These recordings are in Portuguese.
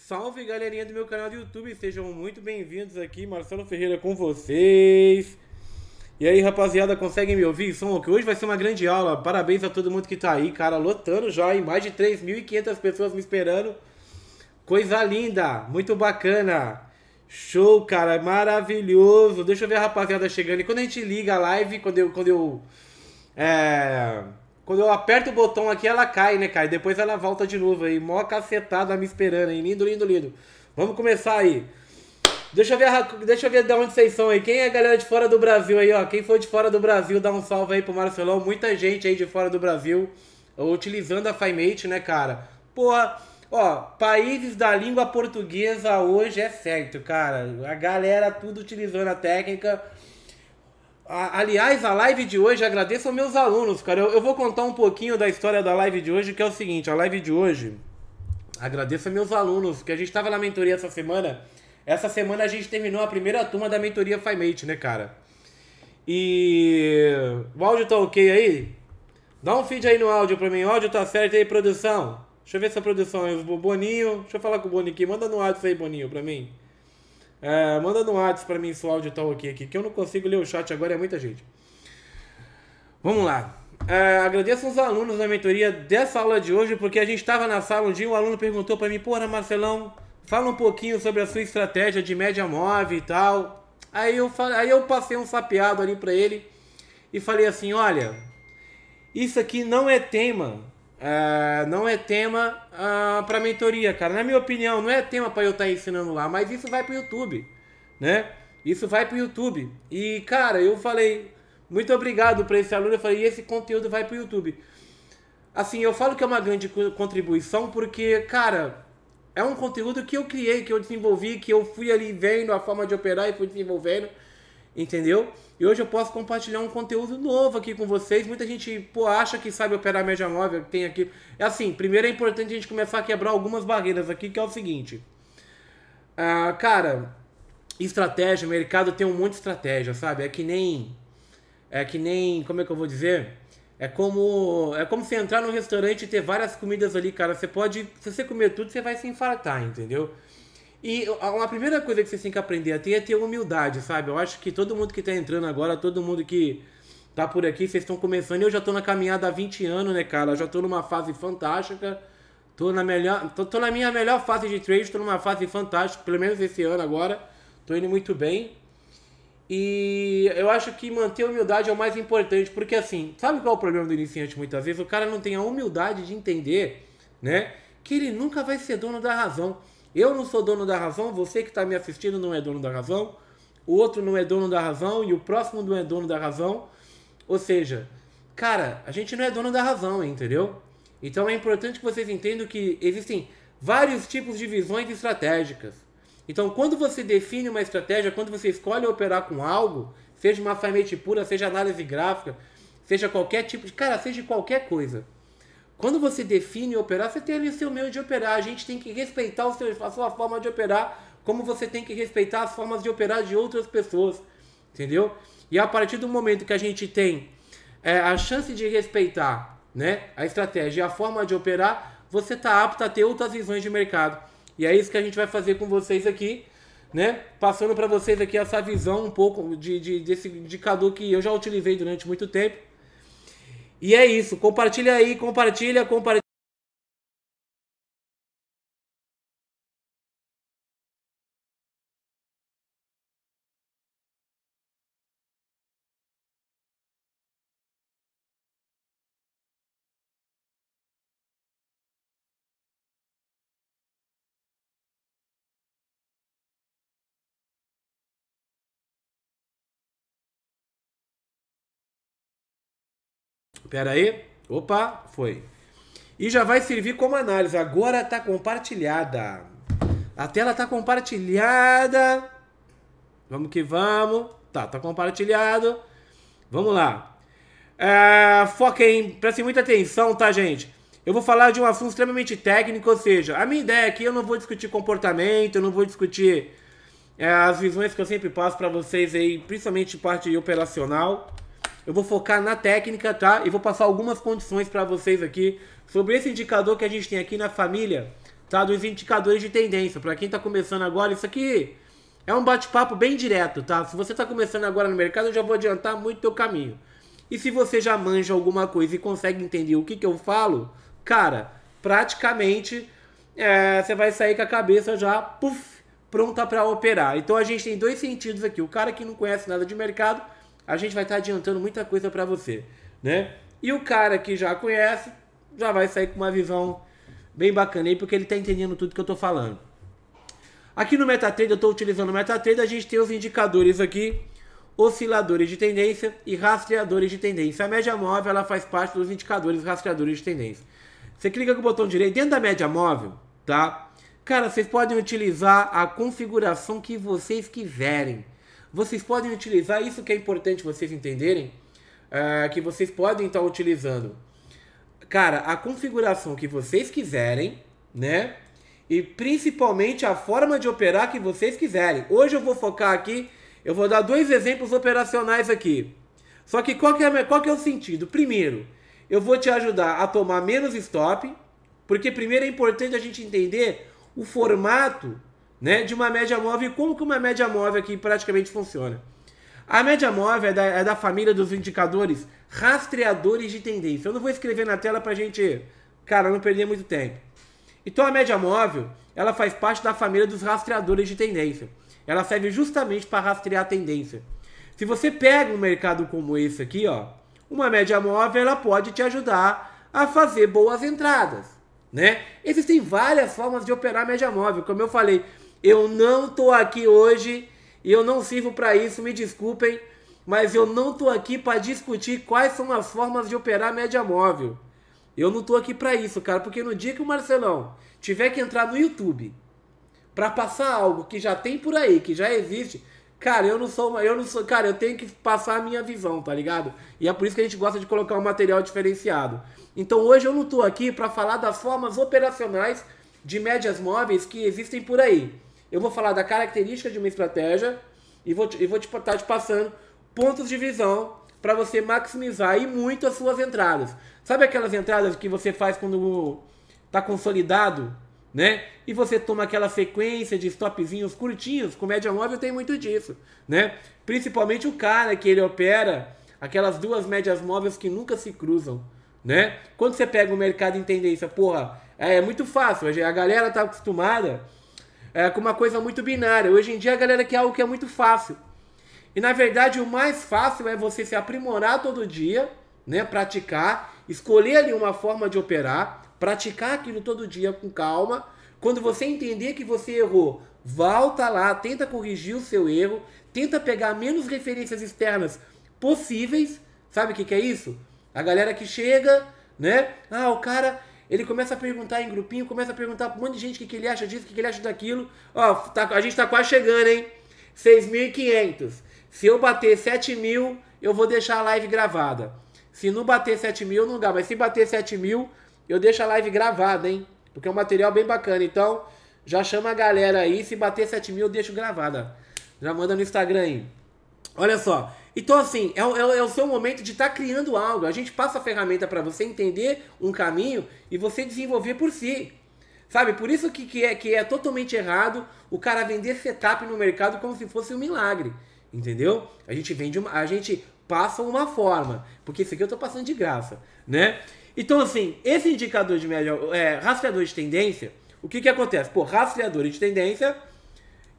Salve galerinha do meu canal do YouTube, sejam muito bem-vindos aqui, Marcelo Ferreira com vocês. E aí rapaziada, conseguem me ouvir? Som, que hoje vai ser uma grande aula, parabéns a todo mundo que tá aí, cara, lotando já, e mais de 3.500 pessoas me esperando. Coisa linda, muito bacana. Show, cara, maravilhoso. Deixa eu ver a rapaziada chegando. E quando a gente liga a live, quando eu, quando eu é, quando eu aperto o botão aqui, ela cai, né, cara? E depois ela volta de novo aí. Mó cacetada me esperando aí. Lindo, lindo, lindo. Vamos começar aí. Deixa eu ver, deixa eu ver de onde vocês são aí. Quem é a galera de fora do Brasil aí, ó? Quem foi de fora do Brasil, dá um salve aí pro Marcelão. Muita gente aí de fora do Brasil utilizando a FiMate, né, cara? Porra, ó, países da língua portuguesa hoje é certo, cara. A galera tudo utilizando a técnica. Aliás, a live de hoje, agradeço aos meus alunos, cara. Eu, eu, vou contar um pouquinho da história da live de hoje, que é o seguinte: a live de hoje, agradeço aos meus alunos, que a gente estava na mentoria essa semana. Essa semana a gente terminou a primeira turma da mentoria FiMate, né, cara? E. O áudio tá ok aí? Dá um feed aí no áudio pra mim. O áudio tá certo aí, produção? Deixa eu ver se a produção aí. É o Boninho. Deixa eu falar com o Boninho aqui. Manda no áudio isso aí, Boninho, pra mim. É, manda no WhatsApp para mim se o áudio tá ok aqui, que eu não consigo ler o chat agora, é muita gente. Vamos lá. É, agradeço aos alunos da mentoria dessa aula de hoje, porque a gente estava na sala um dia e um aluno perguntou para mim, porra, Marcelão, fala um pouquinho sobre a sua estratégia de média móvel e tal. Aí eu, aí eu passei um sapeado ali para ele e falei assim, olha, isso aqui não é tema é, não é tema uh, ah, para mentoria, cara. Na minha opinião, não é tema para eu estar tá ensinando lá, mas isso vai para o YouTube, né? Isso vai para o YouTube. E, cara, eu falei, muito obrigado para esse aluno. Eu falei, esse conteúdo vai para o YouTube. Assim, eu falo que é uma grande contribuição porque, cara, é um conteúdo que eu criei, que eu desenvolvi, que eu fui ali vendo a forma de operar e fui desenvolvendo, entendeu? E hoje eu posso compartilhar um conteúdo novo aqui com vocês. Muita gente pô, acha que sabe operar média móvel, tem aqui. É assim, primeiro é importante a gente começar a quebrar algumas barreiras aqui, que é o seguinte. Ah, cara, estratégia, mercado tem um monte de estratégia, sabe? É que nem. É que nem. Como é que eu vou dizer? É como, é como você entrar num restaurante e ter várias comidas ali, cara. Você pode. Se você comer tudo, você vai se infartar, entendeu? E a primeira coisa que vocês têm que aprender a ter é ter humildade, sabe? Eu acho que todo mundo que tá entrando agora, todo mundo que tá por aqui, vocês estão começando. Eu já tô na caminhada há 20 anos, né, cara? Eu já tô numa fase fantástica. Tô na, melhor, tô, tô na minha melhor fase de trade, tô numa fase fantástica, pelo menos esse ano agora. Tô indo muito bem. E eu acho que manter a humildade é o mais importante, porque assim, sabe qual é o problema do iniciante muitas vezes? O cara não tem a humildade de entender, né? Que ele nunca vai ser dono da razão. Eu não sou dono da razão, você que está me assistindo não é dono da razão, o outro não é dono da razão e o próximo não é dono da razão. Ou seja, cara, a gente não é dono da razão, entendeu? Então é importante que vocês entendam que existem vários tipos de visões estratégicas. Então, quando você define uma estratégia, quando você escolhe operar com algo, seja uma ferramenta pura, seja análise gráfica, seja qualquer tipo de. Cara, seja qualquer coisa. Quando você define operar, você tem ali o seu meio de operar. A gente tem que respeitar o seu, a sua forma de operar, como você tem que respeitar as formas de operar de outras pessoas. Entendeu? E a partir do momento que a gente tem é, a chance de respeitar né, a estratégia e a forma de operar, você está apto a ter outras visões de mercado. E é isso que a gente vai fazer com vocês aqui, né? Passando para vocês aqui essa visão um pouco de, de, desse indicador que eu já utilizei durante muito tempo e é isso. Compartilha aí, compartilha, compartilha. Pera aí. Opa, foi. E já vai servir como análise. Agora está compartilhada. A tela está compartilhada. Vamos que vamos. Tá, tá compartilhado. Vamos lá. É, foquem, prestem muita atenção, tá, gente? Eu vou falar de um assunto extremamente técnico, ou seja, a minha ideia aqui eu não vou discutir comportamento, eu não vou discutir é, as visões que eu sempre passo para vocês aí, principalmente parte operacional. Eu vou focar na técnica, tá? E vou passar algumas condições para vocês aqui sobre esse indicador que a gente tem aqui na família, tá? Dos indicadores de tendência. Para quem está começando agora, isso aqui é um bate-papo bem direto, tá? Se você está começando agora no mercado, eu já vou adiantar muito o teu caminho. E se você já manja alguma coisa e consegue entender o que, que eu falo, cara, praticamente é, você vai sair com a cabeça já puff, pronta para operar. Então a gente tem dois sentidos aqui. O cara que não conhece nada de mercado a gente vai estar tá adiantando muita coisa para você, né? E o cara que já conhece já vai sair com uma visão bem bacana aí, porque ele está entendendo tudo que eu estou falando. Aqui no MetaTrader, eu estou utilizando o MetaTrader, a gente tem os indicadores aqui, osciladores de tendência e rastreadores de tendência. A média móvel ela faz parte dos indicadores rastreadores de tendência. Você clica com o botão direito dentro da média móvel, tá? Cara, vocês podem utilizar a configuração que vocês quiserem vocês podem utilizar, isso que é importante vocês entenderem, é, que vocês podem estar utilizando. Cara, a configuração que vocês quiserem, né? E principalmente a forma de operar que vocês quiserem. Hoje eu vou focar aqui, eu vou dar dois exemplos operacionais aqui. Só que qual que é, qual que é o sentido? Primeiro, eu vou te ajudar a tomar menos stop, porque primeiro é importante a gente entender o formato né, de uma média móvel. E como que uma média móvel aqui praticamente funciona? A média móvel é da, é da família dos indicadores rastreadores de tendência. Eu não vou escrever na tela para a gente, cara, não perder muito tempo. Então a média móvel, ela faz parte da família dos rastreadores de tendência. Ela serve justamente para rastrear a tendência. Se você pega um mercado como esse aqui, ó, uma média móvel, ela pode te ajudar a fazer boas entradas, né? Existem várias formas de operar média móvel, como eu falei, eu não tô aqui hoje e eu não sirvo para isso, me desculpem, mas eu não tô aqui para discutir quais são as formas de operar média móvel. Eu não tô aqui para isso, cara, porque no dia que o Marcelão tiver que entrar no YouTube para passar algo que já tem por aí, que já existe, cara, eu não sou, eu não sou, cara, eu tenho que passar a minha visão, tá ligado? E é por isso que a gente gosta de colocar um material diferenciado. Então hoje eu não tô aqui para falar das formas operacionais de médias móveis que existem por aí eu vou falar da característica de uma estratégia e vou, e vou te estar tá te passando pontos de visão para você maximizar e muito as suas entradas. Sabe aquelas entradas que você faz quando está consolidado, né? E você toma aquela sequência de stopzinhos curtinhos, comédia móvel tem muito disso, né? Principalmente o cara que ele opera aquelas duas médias móveis que nunca se cruzam, né? Quando você pega o mercado em tendência, porra, é muito fácil, a galera tá acostumada é, com uma coisa muito binária. Hoje em dia a galera quer algo que é muito fácil. E na verdade o mais fácil é você se aprimorar todo dia, né? Praticar, escolher ali uma forma de operar, praticar aquilo todo dia com calma. Quando você entender que você errou, volta lá, tenta corrigir o seu erro, tenta pegar menos referências externas possíveis. Sabe o que, que é isso? A galera que chega, né? Ah, o cara ele começa a perguntar em grupinho, começa a perguntar pra um monte de gente o que, que ele acha disso, o que, que ele acha daquilo. Ó, tá, a gente tá quase chegando, hein? 6.500. Se eu bater 7.000, mil, eu vou deixar a live gravada. Se não bater 7.000, mil, não dá. Mas se bater 7.000, mil, eu deixo a live gravada, hein? Porque é um material bem bacana. Então, já chama a galera aí. Se bater 7.000, mil, eu deixo gravada. Já manda no Instagram aí. Olha só. Então, assim, é, é, é o seu momento de estar tá criando algo. A gente passa a ferramenta para você entender um caminho e você desenvolver por si. Sabe? Por isso que, que, é, que é totalmente errado o cara vender setup no mercado como se fosse um milagre. Entendeu? A gente vende uma. A gente passa uma forma. Porque isso aqui eu estou passando de graça. né? Então, assim, esse indicador de melhor. É, rastreador de tendência, o que, que acontece? Pô, rastreador de tendência.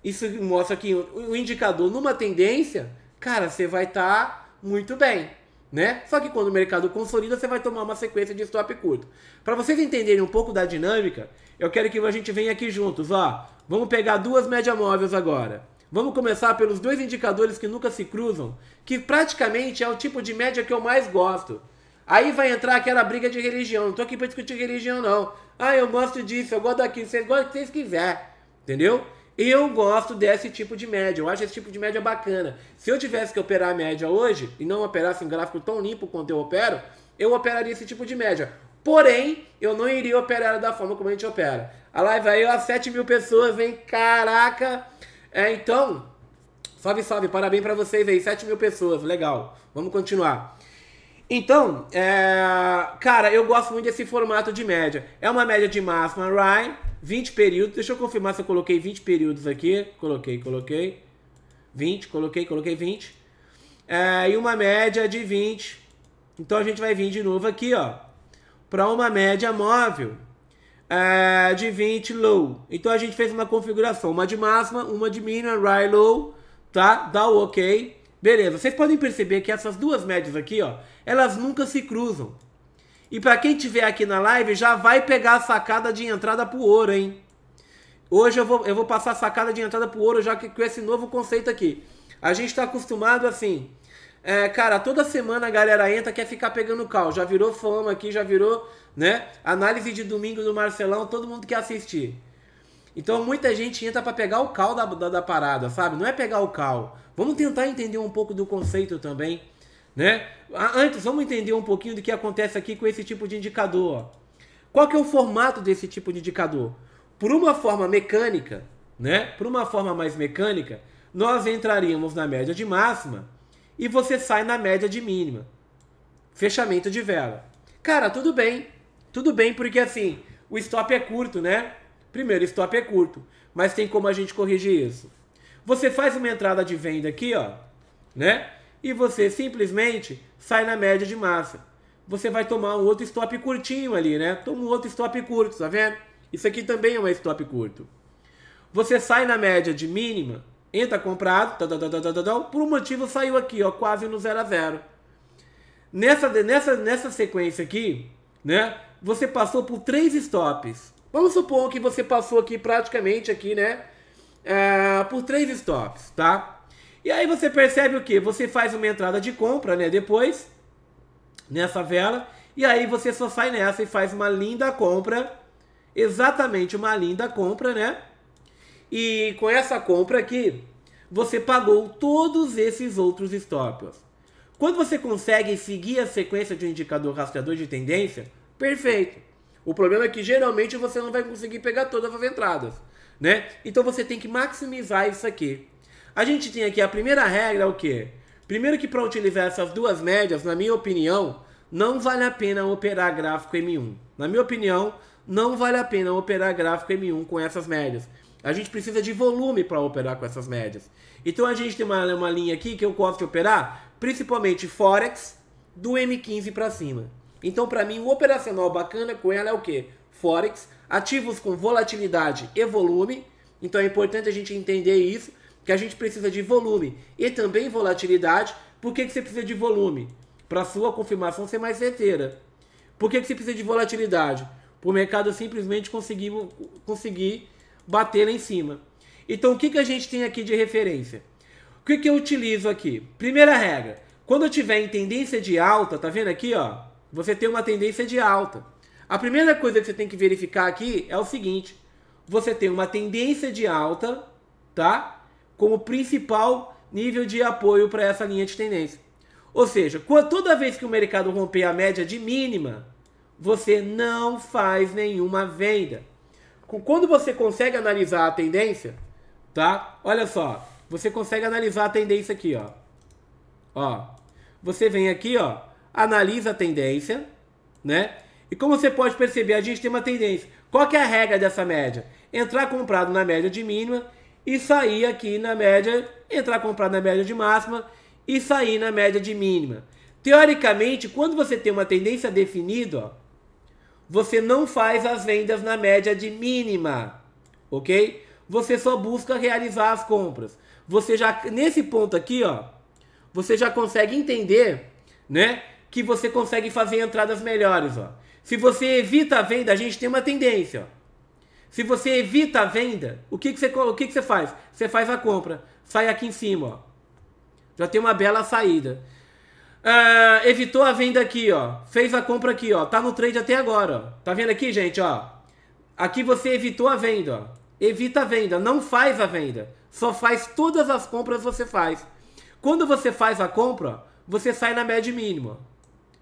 Isso mostra que o um indicador numa tendência cara, você vai estar tá muito bem. Né? Só que quando o mercado consolida, você vai tomar uma sequência de stop curto. Para vocês entenderem um pouco da dinâmica, eu quero que a gente venha aqui juntos. Ó. Vamos pegar duas média móveis agora. Vamos começar pelos dois indicadores que nunca se cruzam, que praticamente é o tipo de média que eu mais gosto. Aí vai entrar aquela briga de religião. Não tô aqui para discutir religião, não. Ah, eu gosto disso, eu gosto daquilo. Vocês gostam do que vocês quiserem. Entendeu? Eu gosto desse tipo de média, eu acho esse tipo de média bacana. Se eu tivesse que operar a média hoje e não operasse um gráfico tão limpo quanto eu opero, eu operaria esse tipo de média. Porém, eu não iria operar da forma como a gente opera. A live aí, ó, 7 mil pessoas, hein? Caraca! É, então, salve, salve, parabéns para vocês aí, 7 mil pessoas, legal. Vamos continuar. Então, é... cara, eu gosto muito desse formato de média. É uma média de máxima Ryan, 20 períodos. Deixa eu confirmar se eu coloquei 20 períodos aqui. Coloquei, coloquei. 20, coloquei, coloquei 20. É, e uma média de 20. Então a gente vai vir de novo aqui, ó. Para uma média móvel é, de 20 low. Então a gente fez uma configuração, uma de máxima, uma de mínima, right low, tá? Dá o ok. Beleza, vocês podem perceber que essas duas médias aqui, ó, elas nunca se cruzam. E para quem tiver aqui na live, já vai pegar a sacada de entrada pro ouro, hein? Hoje eu vou, eu vou passar a sacada de entrada pro ouro já que, com esse novo conceito aqui. A gente está acostumado assim. É, cara, toda semana a galera entra quer ficar pegando cal. Já virou fama aqui, já virou, né? Análise de domingo do Marcelão, todo mundo quer assistir. Então muita gente entra para pegar o cal da, da, da parada, sabe? Não é pegar o cal. Vamos tentar entender um pouco do conceito também. Né? Antes, vamos entender um pouquinho do que acontece aqui com esse tipo de indicador. Qual que é o formato desse tipo de indicador? Por uma forma mecânica, né? por uma forma mais mecânica, nós entraríamos na média de máxima e você sai na média de mínima. Fechamento de vela. Cara, tudo bem. Tudo bem, porque assim, o stop é curto, né? Primeiro, stop é curto, mas tem como a gente corrigir isso. Você faz uma entrada de venda aqui, ó, né? e você simplesmente sai na média de massa. Você vai tomar um outro stop curtinho ali, né? Toma um outro stop curto, tá vendo? Isso aqui também é um stop curto. Você sai na média de mínima, entra comprado, tadadadadadadão, tá, tá, tá, por um motivo saiu aqui, ó, quase no zero a zero Nessa, nessa, nessa sequência aqui, né? Você passou por três stops. Vamos supor que você passou aqui praticamente aqui, né? É, por três stops, tá? E aí você percebe o que? Você faz uma entrada de compra, né? Depois, nessa vela. E aí você só sai nessa e faz uma linda compra. Exatamente uma linda compra, né? E com essa compra aqui, você pagou todos esses outros stop Quando você consegue seguir a sequência de um indicador rastreador de tendência, perfeito. O problema é que geralmente você não vai conseguir pegar todas as entradas, né? Então você tem que maximizar isso aqui. A gente tem aqui a primeira regra, é o quê? Primeiro que para utilizar essas duas médias, na minha opinião, não vale a pena operar gráfico M1. Na minha opinião, não vale a pena operar gráfico M1 com essas médias. A gente precisa de volume para operar com essas médias. Então a gente tem uma, uma linha aqui que eu gosto de operar, principalmente Forex, do M15 para cima. Então para mim, o operacional bacana com ela é o que? Forex, ativos com volatilidade e volume. Então é importante a gente entender isso que a gente precisa de volume e também volatilidade. Por que, que você precisa de volume? Para sua confirmação ser mais certeira. Por que, que você precisa de volatilidade? Para o mercado simplesmente conseguir, conseguir bater lá em cima. Então, o que, que a gente tem aqui de referência? O que, que eu utilizo aqui? Primeira regra. Quando eu tiver em tendência de alta, tá vendo aqui, ó? Você tem uma tendência de alta. A primeira coisa que você tem que verificar aqui é o seguinte: você tem uma tendência de alta, tá? como principal nível de apoio para essa linha de tendência. Ou seja, toda vez que o mercado romper a média de mínima, você não faz nenhuma venda. Quando você consegue analisar a tendência, tá? Olha só, você consegue analisar a tendência aqui, ó. Ó. Você vem aqui, ó, analisa a tendência, né? E como você pode perceber, a gente tem uma tendência. Qual que é a regra dessa média? Entrar comprado na média de mínima e sair aqui na média, entrar comprar na média de máxima e sair na média de mínima. Teoricamente, quando você tem uma tendência definida, ó, você não faz as vendas na média de mínima, ok? Você só busca realizar as compras. Você já nesse ponto aqui, ó, você já consegue entender, né, que você consegue fazer entradas melhores, ó. Se você evita a venda, a gente tem uma tendência, ó se você evita a venda, o que, que, você, o que, que você faz? Você faz a compra. Sai aqui em cima, ó. Já tem uma bela saída. Uh, evitou a venda aqui, ó. Fez a compra aqui, ó. Tá no trade até agora, ó. Tá vendo aqui, gente, ó? Aqui você evitou a venda, ó. Evita a venda, não faz a venda. Só faz todas as compras você faz. Quando você faz a compra, você sai na média mínima.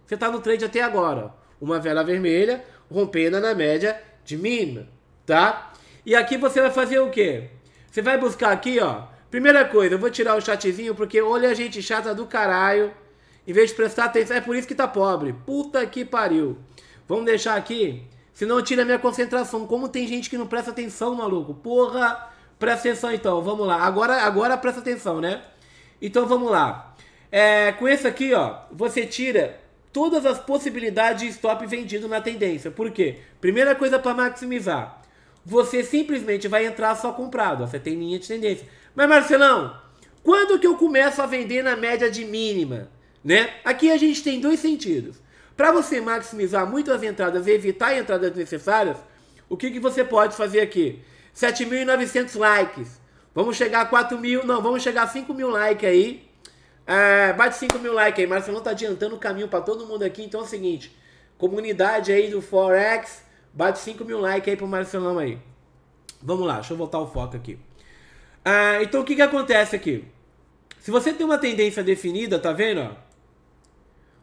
Você tá no trade até agora, ó. Uma vela vermelha rompendo na média de mínima tá? E aqui você vai fazer o quê? Você vai buscar aqui, ó. Primeira coisa, eu vou tirar o chatzinho porque olha a gente chata do caralho. Em vez de prestar atenção, é por isso que tá pobre. Puta que pariu. Vamos deixar aqui, senão tira minha concentração. Como tem gente que não presta atenção, maluco? Porra, presta atenção então, vamos lá. Agora, agora presta atenção, né? Então vamos lá. É, com esse aqui, ó, você tira todas as possibilidades de stop vendido na tendência. Por quê? Primeira coisa para maximizar você simplesmente vai entrar só comprado. você tem linha de tendência. Mas, Marcelão, quando que eu começo a vender na média de mínima? Né? Aqui a gente tem dois sentidos. Para você maximizar muito as entradas e evitar entradas necessárias, o que, que você pode fazer aqui? 7.900 likes. Vamos chegar a 4 mil, não, vamos chegar a 5 mil likes aí. É, bate 5 mil likes aí, Marcelão tá adiantando o caminho para todo mundo aqui. Então é o seguinte, comunidade aí do Forex, Bate 5 mil likes aí pro Marcelão aí. Vamos lá, deixa eu voltar o foco aqui. Ah, então o que que acontece aqui? Se você tem uma tendência definida, tá vendo?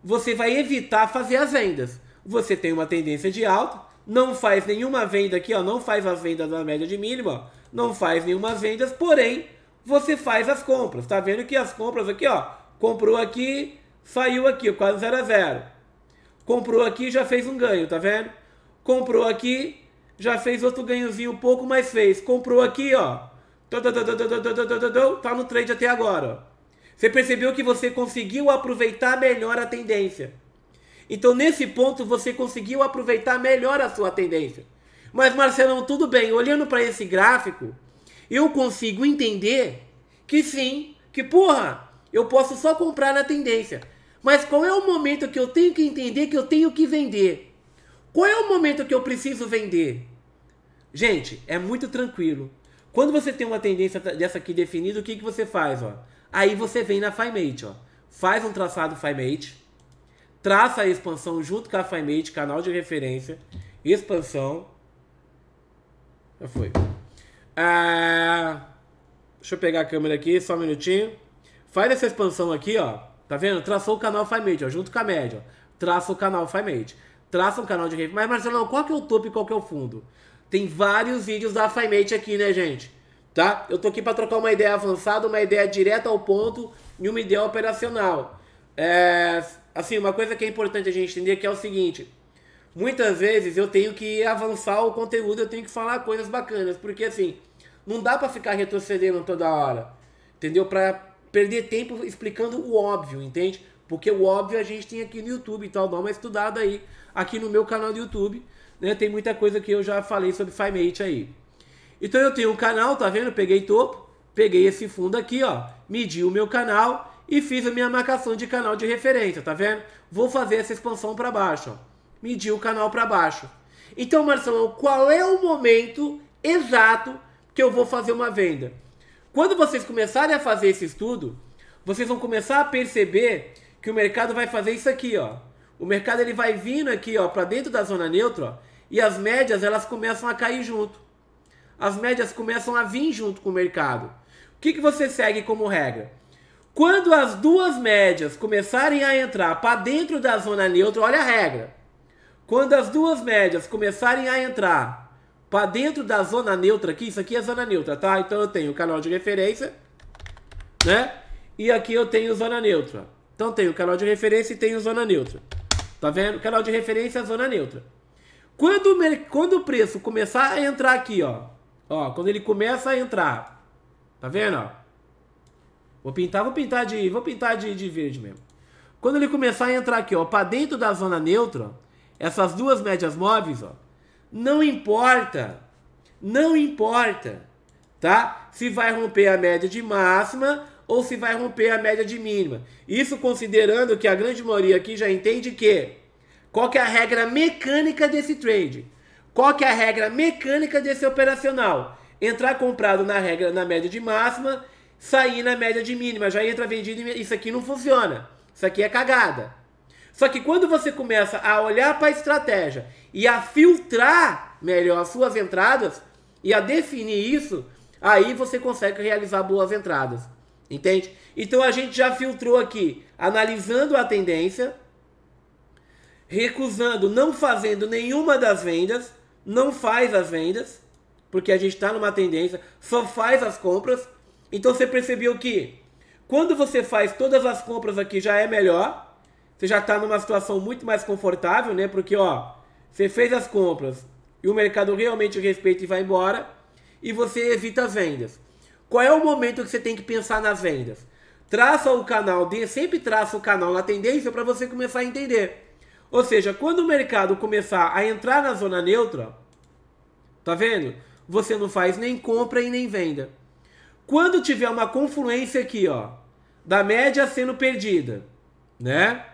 Você vai evitar fazer as vendas. Você tem uma tendência de alta, não faz nenhuma venda aqui, ó, não faz as vendas na média de mínimo, ó, não faz nenhuma vendas, porém, você faz as compras. Tá vendo que as compras aqui, ó, comprou aqui, saiu aqui, quase 0 a 0. Comprou aqui, já fez um ganho, tá vendo? comprou aqui, já fez outro ganhozinho pouco, mas fez. Comprou aqui, ó. Tá no trade até agora. Você percebeu que você conseguiu aproveitar melhor a tendência. Então, nesse ponto, você conseguiu aproveitar melhor a sua tendência. Mas, Marcelão, tudo bem. Olhando para esse gráfico, eu consigo entender que sim, que porra, eu posso só comprar na tendência. Mas qual é o momento que eu tenho que entender que eu tenho que vender? Qual é o momento que eu preciso vender? Gente, é muito tranquilo. Quando você tem uma tendência dessa aqui definida, o que, que você faz? Ó? Aí você vem na FiMate, ó. faz um traçado FiMate, traça a expansão junto com a FiMate, canal de referência, expansão. Já foi. Ah, deixa eu pegar a câmera aqui, só um minutinho. Faz essa expansão aqui, ó. Tá vendo? Traçou o canal FiMate, ó, junto com a média. Ó. Traça o canal FiMate traça um canal de review. Mas, Marcelão, qual que é o topo e qual que é o fundo? Tem vários vídeos da FiMate aqui, né, gente? Tá? Eu tô aqui para trocar uma ideia avançada, uma ideia direta ao ponto e uma ideia operacional. É, assim, uma coisa que é importante a gente entender que é o seguinte. Muitas vezes eu tenho que avançar o conteúdo, eu tenho que falar coisas bacanas, porque assim, não dá para ficar retrocedendo toda hora, entendeu? Para perder tempo explicando o óbvio, entende? Porque o óbvio a gente tem aqui no YouTube e tal, dá uma estudada aí aqui no meu canal do YouTube. Né? Tem muita coisa que eu já falei sobre FiMate aí. Então eu tenho um canal, tá vendo? Peguei topo, peguei esse fundo aqui, ó, medi o meu canal e fiz a minha marcação de canal de referência, tá vendo? Vou fazer essa expansão para baixo, ó. Medi o canal para baixo. Então, Marcelão, qual é o momento exato que eu vou fazer uma venda? Quando vocês começarem a fazer esse estudo, vocês vão começar a perceber que o mercado vai fazer isso aqui, ó. O mercado ele vai vindo aqui, ó, para dentro da zona neutra, ó, e as médias elas começam a cair junto. As médias começam a vir junto com o mercado. O que, que você segue como regra? Quando as duas médias começarem a entrar para dentro da zona neutra, olha a regra. Quando as duas médias começarem a entrar para dentro da zona neutra aqui, isso aqui é zona neutra, tá? Então eu tenho o canal de referência, né? E aqui eu tenho zona neutra. Então tenho o canal de referência e tenho zona neutra. Tá vendo? Canal de referência zona neutra. Quando, quando o preço começar a entrar aqui, ó. Ó, quando ele começa a entrar. Tá vendo, ó? Vou pintar, vou pintar de, vou pintar de, de verde mesmo. Quando ele começar a entrar aqui, ó, para dentro da zona neutra, essas duas médias móveis, ó, não importa, não importa, tá? Se vai romper a média de máxima ou se vai romper a média de mínima. Isso considerando que a grande maioria aqui já entende que qual que é a regra mecânica desse trade? Qual que é a regra mecânica desse operacional? Entrar comprado na regra na média de máxima, sair na média de mínima, já entra vendido, isso aqui não funciona. Isso aqui é cagada. Só que quando você começa a olhar para a estratégia e a filtrar melhor as suas entradas e a definir isso, aí você consegue realizar boas entradas. Entende? Então a gente já filtrou aqui, analisando a tendência, recusando, não fazendo nenhuma das vendas, não faz as vendas, porque a gente está numa tendência, só faz as compras. Então você percebeu que quando você faz todas as compras aqui já é melhor, você já está numa situação muito mais confortável, né? Porque ó, você fez as compras e o mercado realmente respeita e vai embora, e você evita as vendas. Qual é o momento que você tem que pensar nas vendas? Traça o canal, sempre traça o canal na tendência para você começar a entender. Ou seja, quando o mercado começar a entrar na zona neutra, tá vendo? Você não faz nem compra e nem venda. Quando tiver uma confluência aqui, ó, da média sendo perdida, né?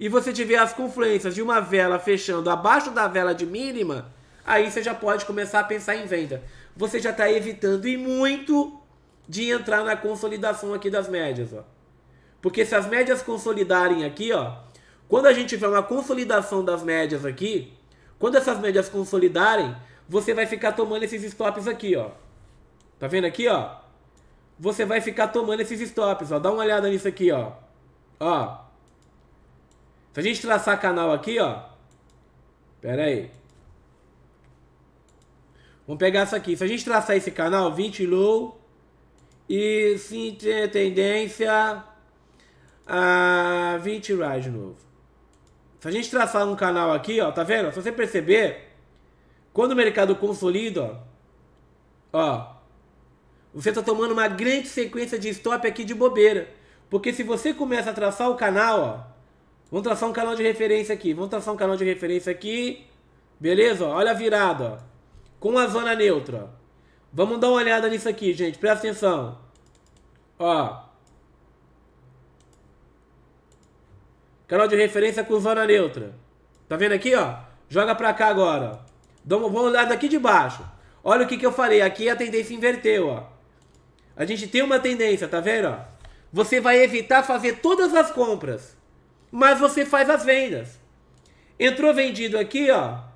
E você tiver as confluências de uma vela fechando abaixo da vela de mínima, aí você já pode começar a pensar em venda. Você já está evitando e muito de entrar na consolidação aqui das médias, ó. Porque se as médias consolidarem aqui, ó, quando a gente tiver uma consolidação das médias aqui, quando essas médias consolidarem, você vai ficar tomando esses stops aqui, ó. Tá vendo aqui, ó? Você vai ficar tomando esses stops, ó. Dá uma olhada nisso aqui, ó. Ó. Se a gente traçar canal aqui, ó. Pera aí. Vamos pegar isso aqui. Se a gente traçar esse canal, 20 low, e sim tem tendência a 20 rise de novo. Se a gente traçar um canal aqui, ó, tá vendo? Se você perceber, quando o mercado consolida, ó, ó você tá tomando uma grande sequência de stop aqui de bobeira. Porque se você começa a traçar o canal, ó, vamos traçar um canal de referência aqui, vamos traçar um canal de referência aqui, beleza? Ó, olha a virada, ó com a zona neutra. Vamos dar uma olhada nisso aqui, gente. Presta atenção. Ó. Canal de referência com zona neutra. Tá vendo aqui, ó? Joga pra cá agora. Vamos olhar daqui de baixo. Olha o que, que eu falei. Aqui a tendência inverteu, ó. A gente tem uma tendência, tá vendo? Você vai evitar fazer todas as compras. Mas você faz as vendas. Entrou vendido aqui, ó.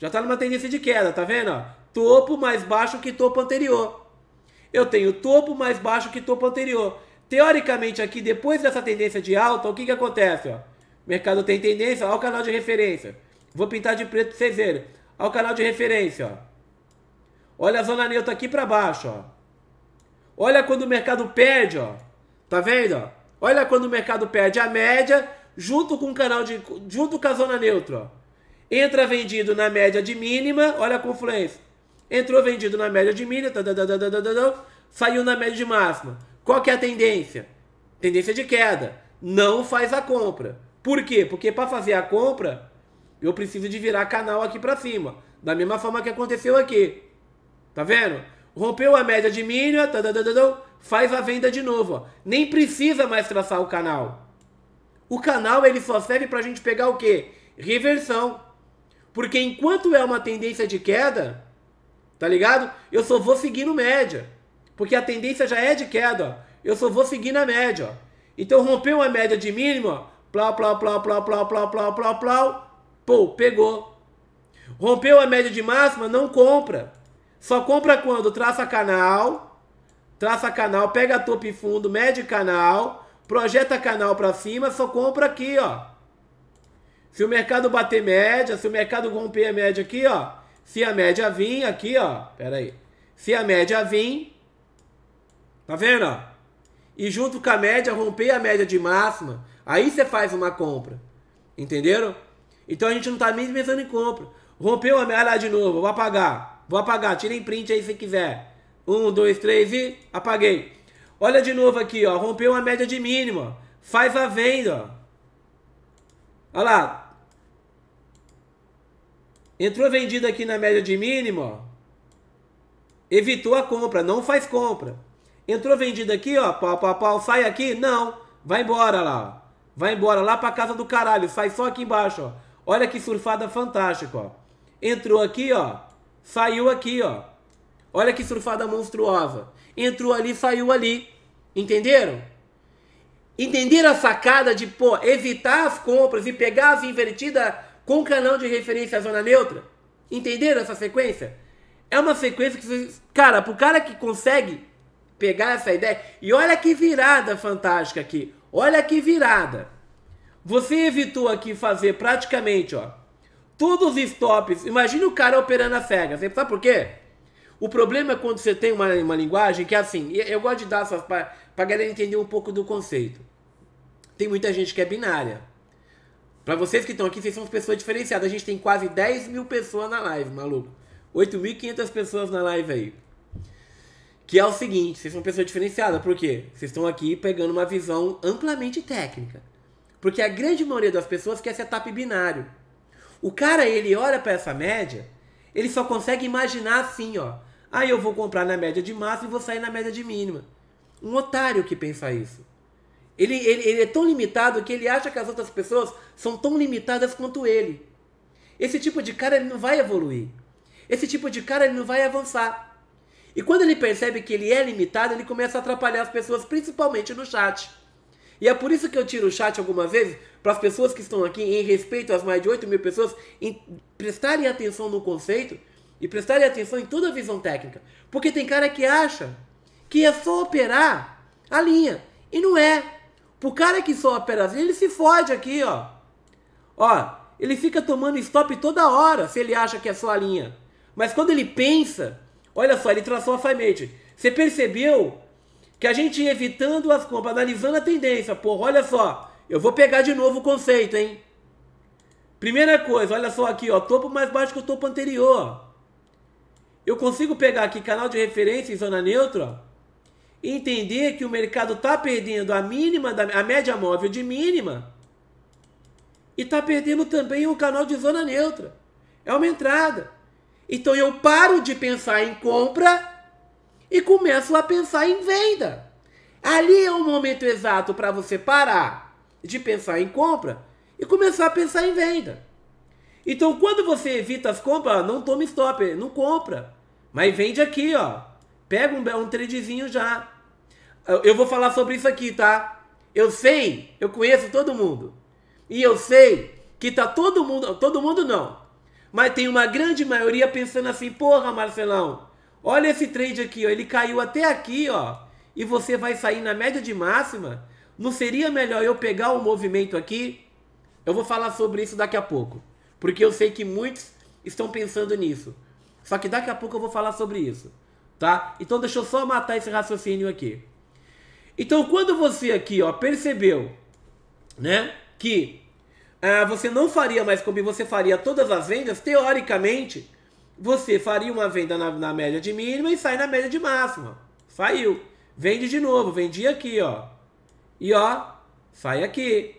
Já está numa tendência de queda, tá vendo? Topo mais baixo que topo anterior. Eu tenho topo mais baixo que topo anterior. Teoricamente aqui, depois dessa tendência de alta, o que, que acontece? Ó? O mercado tem tendência, olha o canal de referência. Vou pintar de preto para vocês verem. Olha o canal de referência. Ó. Olha a zona neutra aqui para baixo. Ó. Olha quando o mercado perde. Ó. Tá vendo? Olha quando o mercado perde a média junto com o canal de junto com a zona neutra. Ó. Entra vendido na média de mínima, olha a confluência. Entrou vendido na média de mínima, saiu na média de máxima. Qual que é a tendência? Tendência de queda. Não faz a compra. Por quê? Porque para fazer a compra, eu preciso de virar canal aqui para cima. Da mesma forma que aconteceu aqui. Tá vendo? Rompeu a média de mínima, faz a venda de novo. Ó. Nem precisa mais traçar o canal. O canal ele só serve para a gente pegar o quê? Reversão. Porque enquanto é uma tendência de queda, tá ligado? Eu só vou seguindo média. Porque a tendência já é de queda, ó. Eu só vou seguir na média, ó. Então rompeu a média de mínimo, ó. Plau, plau, plau, plau, plau, plau, plau, plau, plau. Pô, pegou. Rompeu a média de máxima, não compra. Só compra quando traça canal, traça canal, pega topo e fundo, mede canal, projeta canal para cima, só compra aqui, ó. Se o mercado bater média, se o mercado romper a média aqui, ó. Se a média vir aqui, ó. Pera aí. Se a média vir. Tá vendo, ó? E junto com a média, romper a média de máxima. Aí você faz uma compra. Entenderam? Então a gente não tá nem pensando em compra. Rompeu a média de novo. Vou apagar. Vou apagar. Tirem print aí se quiser. Um, dois, três e apaguei. Olha de novo aqui, ó. Rompeu a média de mínima. Faz a venda, ó. Olha lá. Entrou vendido aqui na média de mínimo, ó. Evitou a compra, não faz compra. Entrou vendido aqui, ó, pau, pau, pau, sai aqui? Não. Vai embora lá, ó. Vai embora lá pra casa do caralho, sai só aqui embaixo, ó. Olha que surfada fantástica, ó. Entrou aqui, ó. Saiu aqui, ó. Olha que surfada monstruosa. Entrou ali, saiu ali. Entenderam? Entender a sacada de pô, evitar as compras e pegar a via invertida com canal de referência à zona neutra? Entender essa sequência? É uma sequência que, cara, pro cara que consegue pegar essa ideia. E olha que virada fantástica aqui. Olha que virada. Você evitou aqui fazer praticamente, ó, todos os stops. Imagina o cara operando a cega. Você sabe por quê? O problema é quando você tem uma, uma linguagem que é assim. Eu gosto de dar essas para galera entender um pouco do conceito tem muita gente que é binária. Para vocês que estão aqui, vocês são pessoas diferenciadas. A gente tem quase 10 mil pessoas na live, maluco. 8.500 pessoas na live aí. Que é o seguinte, vocês são pessoas diferenciadas, por quê? Vocês estão aqui pegando uma visão amplamente técnica. Porque a grande maioria das pessoas quer setup binário. O cara, ele olha para essa média, ele só consegue imaginar assim, ó. Aí ah, eu vou comprar na média de máxima e vou sair na média de mínima. Um otário que pensa isso. Ele, ele, ele é tão limitado que ele acha que as outras pessoas são tão limitadas quanto ele. Esse tipo de cara ele não vai evoluir. Esse tipo de cara ele não vai avançar. E quando ele percebe que ele é limitado, ele começa a atrapalhar as pessoas, principalmente no chat. E é por isso que eu tiro o chat algumas vezes, para as pessoas que estão aqui, em respeito às mais de 8 mil pessoas, em prestarem atenção no conceito e prestarem atenção em toda a visão técnica. Porque tem cara que acha que é só operar a linha. E não é. Pro cara que só opera assim, ele se fode aqui, ó. Ó, ele fica tomando stop toda hora se ele acha que é só a linha. Mas quando ele pensa, olha só, ele traçou a FIMATE. Você percebeu que a gente ia evitando as compras, analisando a tendência. Porra, olha só, eu vou pegar de novo o conceito, hein? Primeira coisa, olha só aqui, ó, topo mais baixo que o topo anterior. Eu consigo pegar aqui canal de referência em zona neutra, ó entender que o mercado está perdendo a mínima, da, a média móvel de mínima, e está perdendo também o canal de zona neutra. É uma entrada. Então eu paro de pensar em compra e começo a pensar em venda. Ali é o momento exato para você parar de pensar em compra e começar a pensar em venda. Então quando você evita as compras, ah, não toma stop, não compra. Mas vende aqui, ó. Pega um, um tradezinho já. Eu vou falar sobre isso aqui, tá? Eu sei, eu conheço todo mundo. E eu sei que tá todo mundo, todo mundo não. Mas tem uma grande maioria pensando assim, porra, Marcelão, olha esse trade aqui, ó, ele caiu até aqui, ó, e você vai sair na média de máxima. Não seria melhor eu pegar o movimento aqui? Eu vou falar sobre isso daqui a pouco, porque eu sei que muitos estão pensando nisso. Só que daqui a pouco eu vou falar sobre isso, tá? Então deixa eu só matar esse raciocínio aqui. Então, quando você aqui ó, percebeu né, que ah, você não faria mais como você faria todas as vendas, teoricamente, você faria uma venda na, na média de mínima e sai na média de máxima. Saiu. Vende de novo, vendi aqui, ó. E ó, sai aqui.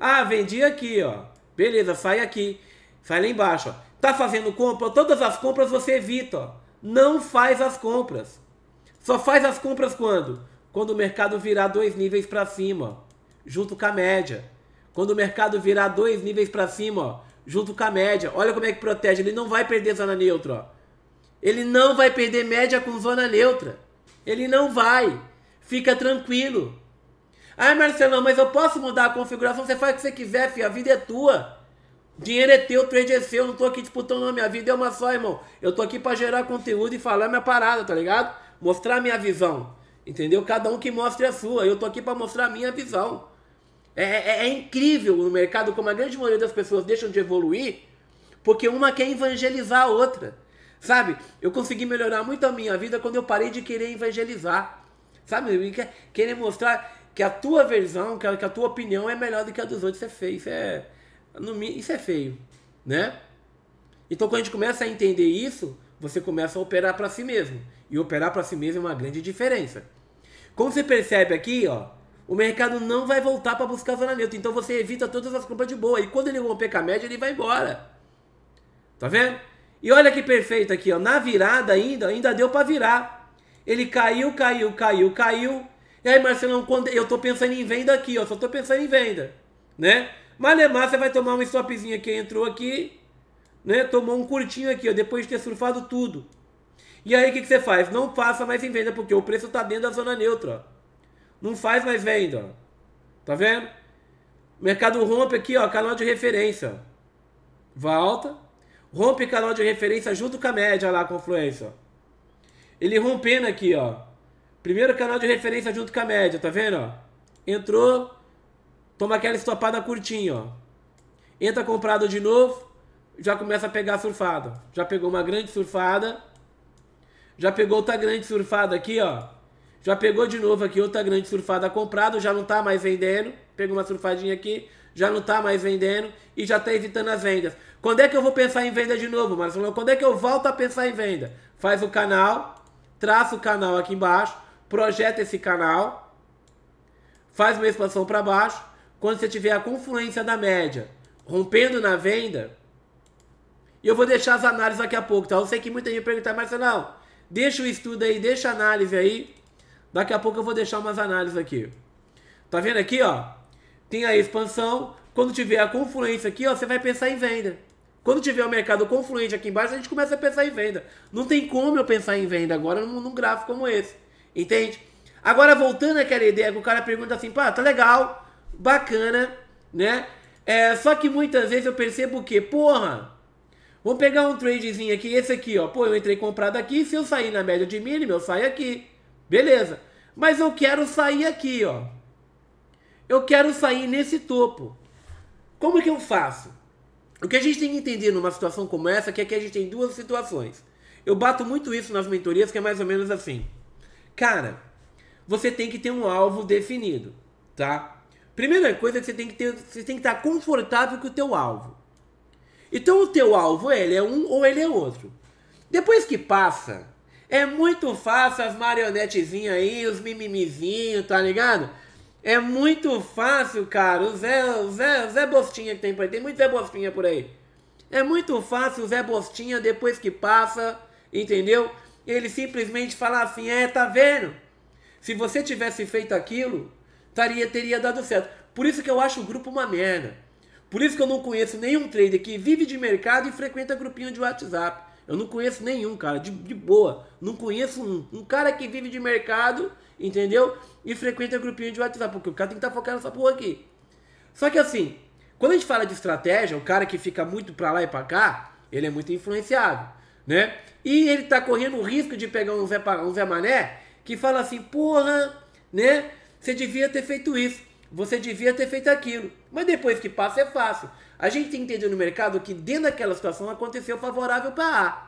Ah, vendi aqui, ó. Beleza, sai aqui. Sai lá embaixo, ó. Tá fazendo compra? Todas as compras você evita, ó. Não faz as compras. Só faz as compras quando? Quando o mercado virar dois níveis para cima, junto com a média. Quando o mercado virar dois níveis para cima, junto com a média. Olha como é que protege. Ele não vai perder zona neutra. Ó. Ele não vai perder média com zona neutra. Ele não vai. Fica tranquilo. Ah, Marcelão, mas eu posso mudar a configuração? Você faz o que você quiser, filho. A vida é tua. Dinheiro é teu, trade é seu. Eu não tô aqui disputando a minha vida. É uma só, irmão. Eu tô aqui para gerar conteúdo e falar minha parada, tá ligado? Mostrar minha visão. Entendeu? Cada um que mostre a sua. Eu tô aqui para mostrar a minha visão. É, é, é, é, incrível no mercado como a grande maioria das pessoas deixam de evoluir porque uma quer evangelizar a outra. Sabe? Eu consegui melhorar muito a minha vida quando eu parei de querer evangelizar. Sabe? Querer mostrar que a tua versão, que a, que a tua opinião é melhor do que a dos outros. Isso é feio. Isso é, isso é feio. Né? Então quando a gente começa a entender isso, você começa a operar para si mesmo. E operar para si mesmo é uma grande diferença. Como você percebe aqui, ó, o mercado não vai voltar para buscar zona neutra. Então você evita todas as compras de boa. E quando ele romper com a média, ele vai embora. Tá vendo? E olha que perfeito aqui, ó. Na virada ainda, ainda deu para virar. Ele caiu, caiu, caiu, caiu. E aí, Marcelão, quando eu tô pensando em venda aqui, ó. Só tô pensando em venda, né? Malemar, você vai tomar um stopzinho aqui, entrou aqui, né? Tomou um curtinho aqui, ó, depois de ter surfado tudo. E aí o que, que você faz? Não passa mais em venda, porque o preço está dentro da zona neutra. Não faz mais venda. Tá vendo? Mercado rompe aqui, ó, canal de referência. Vai alta. Rompe canal de referência junto com a média lá, confluência. Ele rompendo aqui, ó. Primeiro canal de referência junto com a média, tá vendo? Entrou, toma aquela estopada curtinha, ó. Entra comprado de novo, já começa a pegar surfada. Já pegou uma grande surfada já pegou outra grande surfada aqui, ó. Já pegou de novo aqui outra grande surfada comprada, já não tá mais vendendo. Pegou uma surfadinha aqui, já não tá mais vendendo e já tá evitando as vendas. Quando é que eu vou pensar em venda de novo, Marcelo? Quando é que eu volto a pensar em venda? Faz o canal, traça o canal aqui embaixo, projeta esse canal, faz uma expansão para baixo. Quando você tiver a confluência da média rompendo na venda, e eu vou deixar as análises daqui a pouco, tá? Eu sei que muita gente perguntar, Marcelo, Deixa o estudo aí, deixa a análise aí. Daqui a pouco eu vou deixar umas análises aqui. Tá vendo aqui, ó? Tem a expansão. Quando tiver a confluência aqui, ó, você vai pensar em venda. Quando tiver o mercado confluente aqui embaixo, a gente começa a pensar em venda. Não tem como eu pensar em venda agora num, num gráfico como esse. Entende? Agora, voltando àquela ideia que o cara pergunta assim, pá, tá legal, bacana, né? É, só que muitas vezes eu percebo que, porra, Vamos pegar um tradezinho aqui, esse aqui, ó. Pô, eu entrei comprado aqui, se eu sair na média de mínimo, eu saio aqui. Beleza. Mas eu quero sair aqui, ó. Eu quero sair nesse topo. Como que eu faço? O que a gente tem que entender numa situação como essa, é que aqui a gente tem duas situações. Eu bato muito isso nas mentorias, que é mais ou menos assim. Cara, você tem que ter um alvo definido, tá? Primeira coisa é que você tem que ter, você tem que estar confortável com o teu alvo. Então o teu alvo, ele é um ou ele é outro. Depois que passa, é muito fácil as marionetezinhas aí, os mimimizinhos, tá ligado? É muito fácil, cara. O Zé, o Zé, o Zé Bostinha que tem por aí. Tem muito Zé Bostinha por aí. É muito fácil o Zé Bostinha, depois que passa, entendeu? Ele simplesmente falar assim, é, tá vendo? Se você tivesse feito aquilo, taria, teria dado certo. Por isso que eu acho o grupo uma merda. Por isso que eu não conheço nenhum trader que vive de mercado e frequenta grupinho de WhatsApp. Eu não conheço nenhum, cara, de, de boa. Não conheço um. Um cara que vive de mercado, entendeu? E frequenta grupinho de WhatsApp. Porque o cara tem que estar tá focado nessa porra aqui. Só que assim, quando a gente fala de estratégia, o cara que fica muito pra lá e pra cá, ele é muito influenciado, né? E ele tá correndo o risco de pegar um Zé, um Zé Mané que fala assim, porra, né? Você devia ter feito isso você devia ter feito aquilo. Mas depois que passa é fácil. A gente tem que entender no mercado que dentro daquela situação aconteceu favorável para A.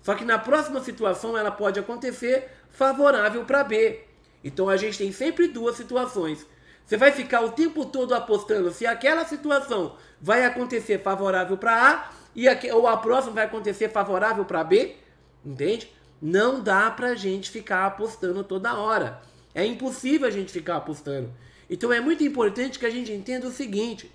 Só que na próxima situação ela pode acontecer favorável para B. Então a gente tem sempre duas situações. Você vai ficar o tempo todo apostando se aquela situação vai acontecer favorável para A e a, ou a próxima vai acontecer favorável para B, entende? Não dá para a gente ficar apostando toda hora. É impossível a gente ficar apostando. Então é muito importante que a gente entenda o seguinte,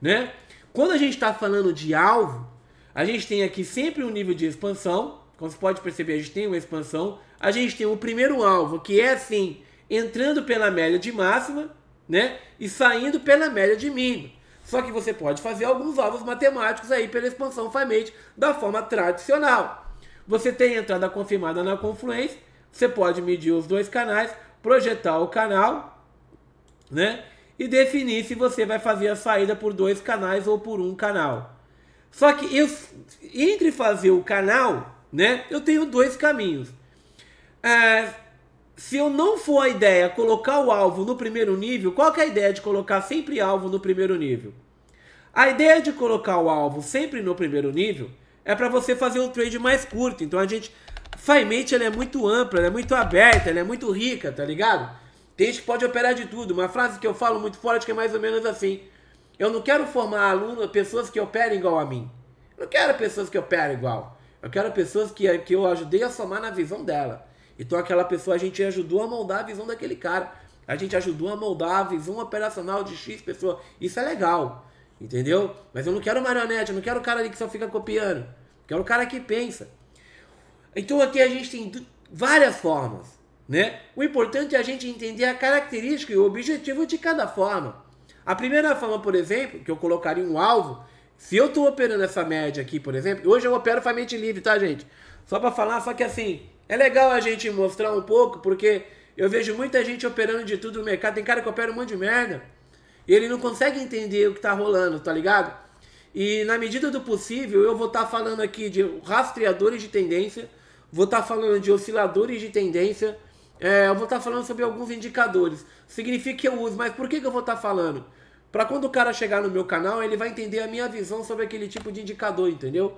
né? Quando a gente está falando de alvo, a gente tem aqui sempre um nível de expansão. Como você pode perceber, a gente tem uma expansão. A gente tem o primeiro alvo, que é assim, entrando pela média de máxima, né? E saindo pela média de mínima. Só que você pode fazer alguns alvos matemáticos aí pela expansão FAMATE da forma tradicional. Você tem entrada confirmada na confluência, você pode medir os dois canais, projetar o canal, né? E definir se você vai fazer a saída por dois canais ou por um canal. Só que eu, entre fazer o canal, né? Eu tenho dois caminhos. É, se eu não for a ideia colocar o alvo no primeiro nível, qual é a ideia de colocar sempre alvo no primeiro nível? A ideia de colocar o alvo sempre no primeiro nível é para você fazer um trade mais curto. Então a gente, FiMate ela é muito ampla, ela é muito aberta, ela é muito rica, tá ligado? Tem gente que pode operar de tudo. Uma frase que eu falo muito forte é que é mais ou menos assim. Eu não quero formar alunos, pessoas que operem igual a mim. Eu não quero pessoas que operam igual. Eu quero pessoas que, que eu ajudei a somar na visão dela. Então aquela pessoa a gente ajudou a moldar a visão daquele cara. A gente ajudou a moldar a visão operacional de X pessoa. Isso é legal. Entendeu? Mas eu não quero marionete, eu não quero o cara ali que só fica copiando. Eu quero o cara que pensa. Então aqui a gente tem várias formas. Né? O importante é a gente entender a característica e o objetivo de cada forma. A primeira forma, por exemplo, que eu colocaria um alvo, se eu estou operando essa média aqui, por exemplo, hoje eu opero mente livre, tá, gente? Só para falar, só que assim, é legal a gente mostrar um pouco, porque eu vejo muita gente operando de tudo no mercado, tem cara que opera um monte de merda, e ele não consegue entender o que está rolando, tá ligado? E na medida do possível, eu vou estar tá falando aqui de rastreadores de tendência, vou estar tá falando de osciladores de tendência, é, eu vou estar tá falando sobre alguns indicadores. Significa que eu uso, mas por que, que eu vou estar tá falando? Para quando o cara chegar no meu canal, ele vai entender a minha visão sobre aquele tipo de indicador, entendeu?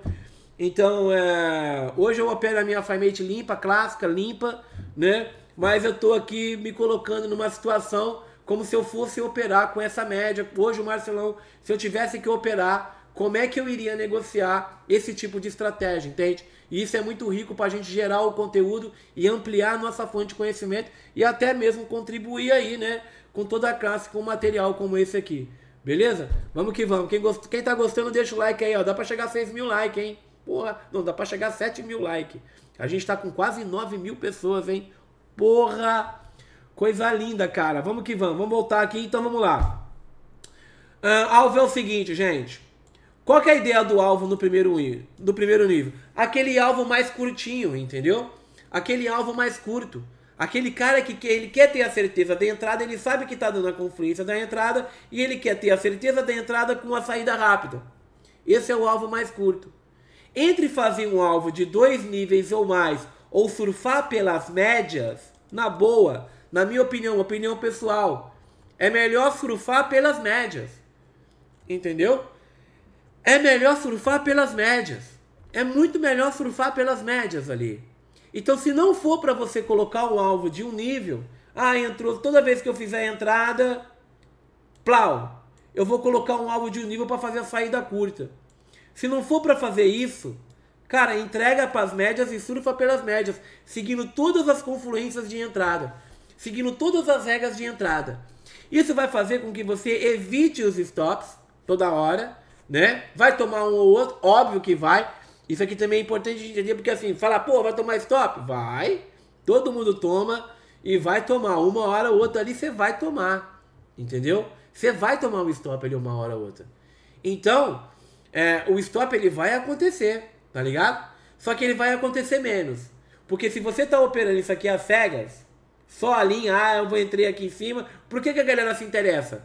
Então, é, hoje eu opero a minha FireMate limpa, clássica, limpa, né? Mas eu tô aqui me colocando numa situação como se eu fosse operar com essa média. Hoje o Marcelão, se eu tivesse que operar como é que eu iria negociar esse tipo de estratégia, entende? E isso é muito rico para a gente gerar o conteúdo e ampliar nossa fonte de conhecimento e até mesmo contribuir aí, né, com toda a classe com material como esse aqui. Beleza? Vamos que vamos. Quem, gost... Quem tá gostando, deixa o like aí, ó. Dá para chegar a 6 mil likes, hein? Porra, não, dá para chegar a 7 mil likes. A gente está com quase 9 mil pessoas, hein? Porra! Coisa linda, cara. Vamos que vamos. Vamos voltar aqui, então vamos lá. Uh, alvo é o seguinte, gente. Qual é a ideia do alvo no primeiro, no primeiro nível? Aquele alvo mais curtinho, entendeu? Aquele alvo mais curto. Aquele cara que quer, ele quer ter a certeza da entrada, ele sabe que está dando a confluência da entrada e ele quer ter a certeza da entrada com a saída rápida. Esse é o alvo mais curto. Entre fazer um alvo de dois níveis ou mais ou surfar pelas médias, na boa, na minha opinião, opinião pessoal, é melhor surfar pelas médias. Entendeu? É melhor surfar pelas médias. É muito melhor surfar pelas médias ali. Então, se não for para você colocar o alvo de um nível, ah, entrou, toda vez que eu fizer a entrada, plau, eu vou colocar um alvo de um nível para fazer a saída curta. Se não for para fazer isso, cara, entrega para as médias e surfa pelas médias, seguindo todas as confluências de entrada, seguindo todas as regras de entrada. Isso vai fazer com que você evite os stops toda hora né? Vai tomar um ou outro, óbvio que vai. Isso aqui também é importante entender, porque assim, fala, pô, vai tomar stop? Vai. Todo mundo toma e vai tomar. Uma hora ou outra ali você vai tomar. Entendeu? Você vai tomar um stop ali uma hora ou outra. Então, é, o stop ele vai acontecer, tá ligado? Só que ele vai acontecer menos. Porque se você tá operando isso aqui às cegas, só a linha, ah, eu vou entrar aqui em cima, por que, que a galera se interessa?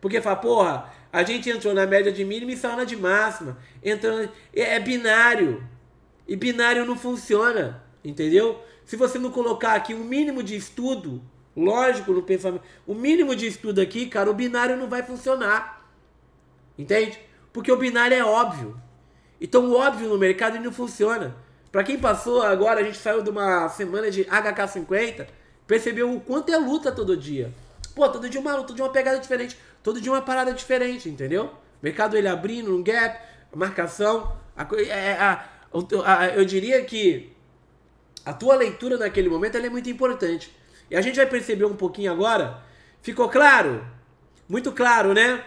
Porque fala, porra, a gente entrou na média de mínima e saiu na de máxima. Entrando, é, é, binário. E binário não funciona, entendeu? Se você não colocar aqui um mínimo de estudo, lógico no pensamento, o mínimo de estudo aqui, cara, o binário não vai funcionar. Entende? Porque o binário é óbvio. Então o óbvio no mercado não funciona. Para quem passou agora, a gente saiu de uma semana de HK50, percebeu o quanto é luta todo dia. Pô, todo dia uma luta, de uma pegada diferente. Todo dia uma parada diferente, entendeu? Mercado ele abrindo, um gap, marcação. A, é, é, a, a, eu diria que a tua leitura naquele momento é muito importante. E a gente vai perceber um pouquinho agora. Ficou claro? Muito claro, né?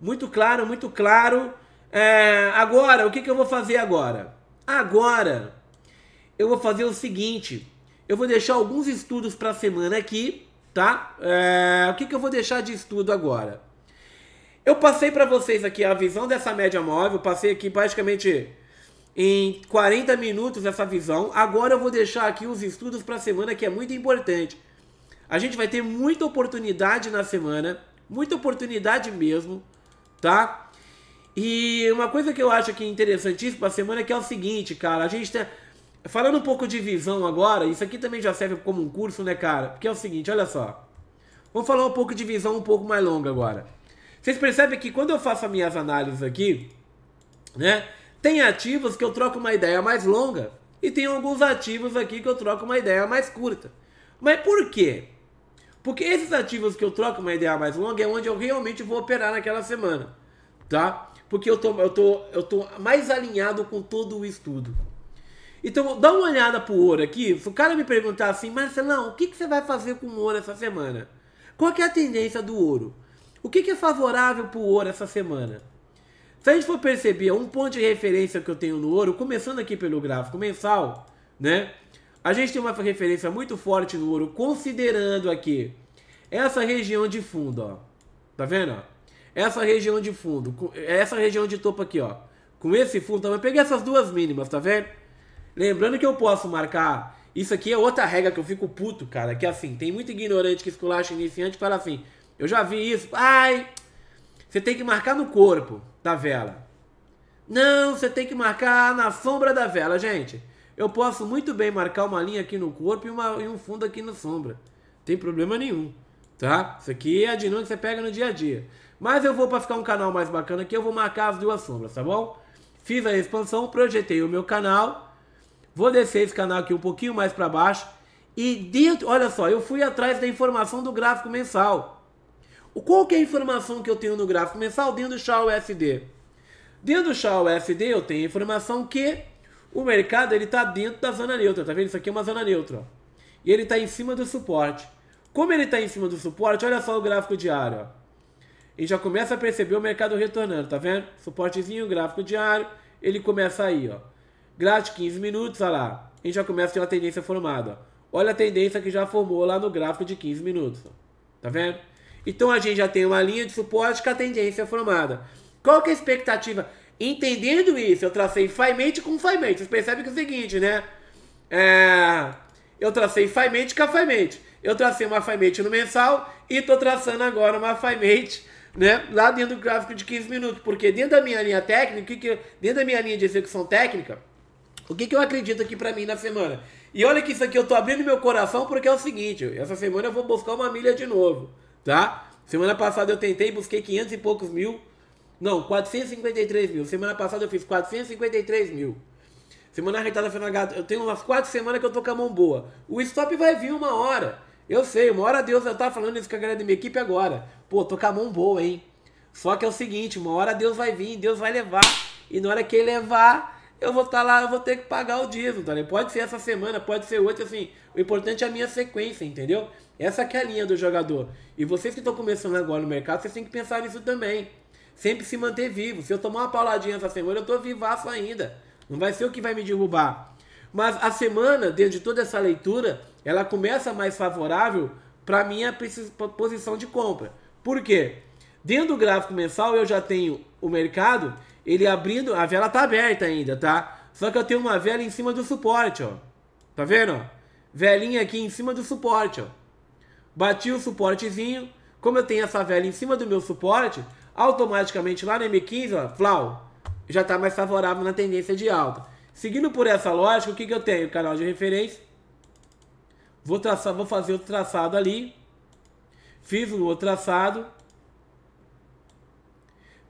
Muito claro, muito claro. É, agora, o que, que eu vou fazer agora? Agora, eu vou fazer o seguinte. Eu vou deixar alguns estudos para a semana aqui tá? É, o que, que eu vou deixar de estudo agora? Eu passei para vocês aqui a visão dessa média móvel, passei aqui praticamente em 40 minutos essa visão. Agora eu vou deixar aqui os estudos para a semana que é muito importante. A gente vai ter muita oportunidade na semana, muita oportunidade mesmo, tá? E uma coisa que eu acho que é interessantíssima a semana é que é o seguinte, cara, a gente tem tá Falando um pouco de visão agora, isso aqui também já serve como um curso, né, cara? Porque é o seguinte, olha só. Vou falar um pouco de visão um pouco mais longa agora. Vocês percebem que quando eu faço as minhas análises aqui, né? Tem ativos que eu troco uma ideia mais longa e tem alguns ativos aqui que eu troco uma ideia mais curta. Mas por quê? Porque esses ativos que eu troco uma ideia mais longa é onde eu realmente vou operar naquela semana, tá? Porque eu tô, eu tô, eu tô mais alinhado com todo o estudo. Então, dá uma olhada pro ouro aqui. Se o cara me perguntar assim, Marcelão, o que, que você vai fazer com o ouro essa semana? Qual que é a tendência do ouro? O que, que é favorável pro ouro essa semana? Se a gente for perceber, um ponto de referência que eu tenho no ouro, começando aqui pelo gráfico mensal, né? A gente tem uma referência muito forte no ouro, considerando aqui essa região de fundo, ó. Tá vendo? Essa região de fundo, essa região de topo aqui, ó. Com esse fundo, tá? eu peguei essas duas mínimas, tá vendo? Lembrando que eu posso marcar. Isso aqui é outra regra que eu fico puto, cara. Que é assim, tem muito ignorante que esculacha iniciante e fala assim: Eu já vi isso. Ai, você tem que marcar no corpo da vela. Não, você tem que marcar na sombra da vela, gente. Eu posso muito bem marcar uma linha aqui no corpo e, uma, e um fundo aqui na sombra. Tem problema nenhum, tá? Isso aqui é a dinâmica que você pega no dia a dia. Mas eu vou, para ficar um canal mais bacana aqui, eu vou marcar as duas sombras, tá bom? Fiz a expansão, projetei o meu canal Vou descer esse canal aqui um pouquinho mais para baixo. E dentro, olha só, eu fui atrás da informação do gráfico mensal. Qual que é a informação que eu tenho no gráfico mensal dentro do chá USD? Dentro do chá USD eu tenho a informação que o mercado ele está dentro da zona neutra, tá vendo? Isso aqui é uma zona neutra. Ó. E ele está em cima do suporte. Como ele está em cima do suporte, olha só o gráfico diário. Ó. E já começa a perceber o mercado retornando, tá vendo? Suportezinho, gráfico diário, ele começa aí, ó. Gráfico de 15 minutos, olha lá. A gente já começa a ter uma tendência formada. Olha a tendência que já formou lá no gráfico de 15 minutos. Tá vendo? Então a gente já tem uma linha de suporte com a tendência formada. Qual que é a expectativa? Entendendo isso, eu tracei FIMATE com FIMATE. Vocês percebem que é o seguinte, né? É... Eu tracei FIMATE com a FIMATE. Eu tracei uma FIMATE no mensal e estou traçando agora uma FIMATE né, lá dentro do gráfico de 15 minutos. Porque dentro da minha linha técnica, dentro da minha linha de execução técnica, o que, que eu acredito aqui para mim na semana? E olha que isso aqui eu tô abrindo meu coração porque é o seguinte, essa semana eu vou buscar uma milha de novo, tá? Semana passada eu tentei, busquei 500 e poucos mil. Não, 453 mil. Semana passada eu fiz 453 mil. Semana arretada foi na Eu tenho umas 4 semanas que eu tô com a mão boa. O stop vai vir uma hora. Eu sei, uma hora Deus Eu tá falando isso com a galera da minha equipe agora. Pô, tô com a mão boa, hein? Só que é o seguinte, uma hora Deus vai vir, Deus vai levar. E na hora que ele levar, eu vou estar tá lá, eu vou ter que pagar o dízimo, tá? Né? Pode ser essa semana, pode ser outra, assim. O importante é a minha sequência, entendeu? Essa que é a linha do jogador. E vocês que estão começando agora no mercado, vocês têm que pensar nisso também. Sempre se manter vivo. Se eu tomar uma pauladinha essa semana, eu tô vivaço ainda. Não vai ser o que vai me derrubar. Mas a semana, dentro de toda essa leitura, ela começa mais favorável para minha posição de compra. Por quê? Dentro do gráfico mensal, eu já tenho o mercado ele abrindo, a vela tá aberta ainda, tá? Só que eu tenho uma vela em cima do suporte, ó. Tá vendo? Velinha aqui em cima do suporte, ó. Bati o suportezinho, como eu tenho essa vela em cima do meu suporte, automaticamente lá no M15, ó, flau, já tá mais favorável na tendência de alta. Seguindo por essa lógica, o que que eu tenho? Canal de referência. Vou traçar, vou fazer o traçado ali. Fiz o outro traçado.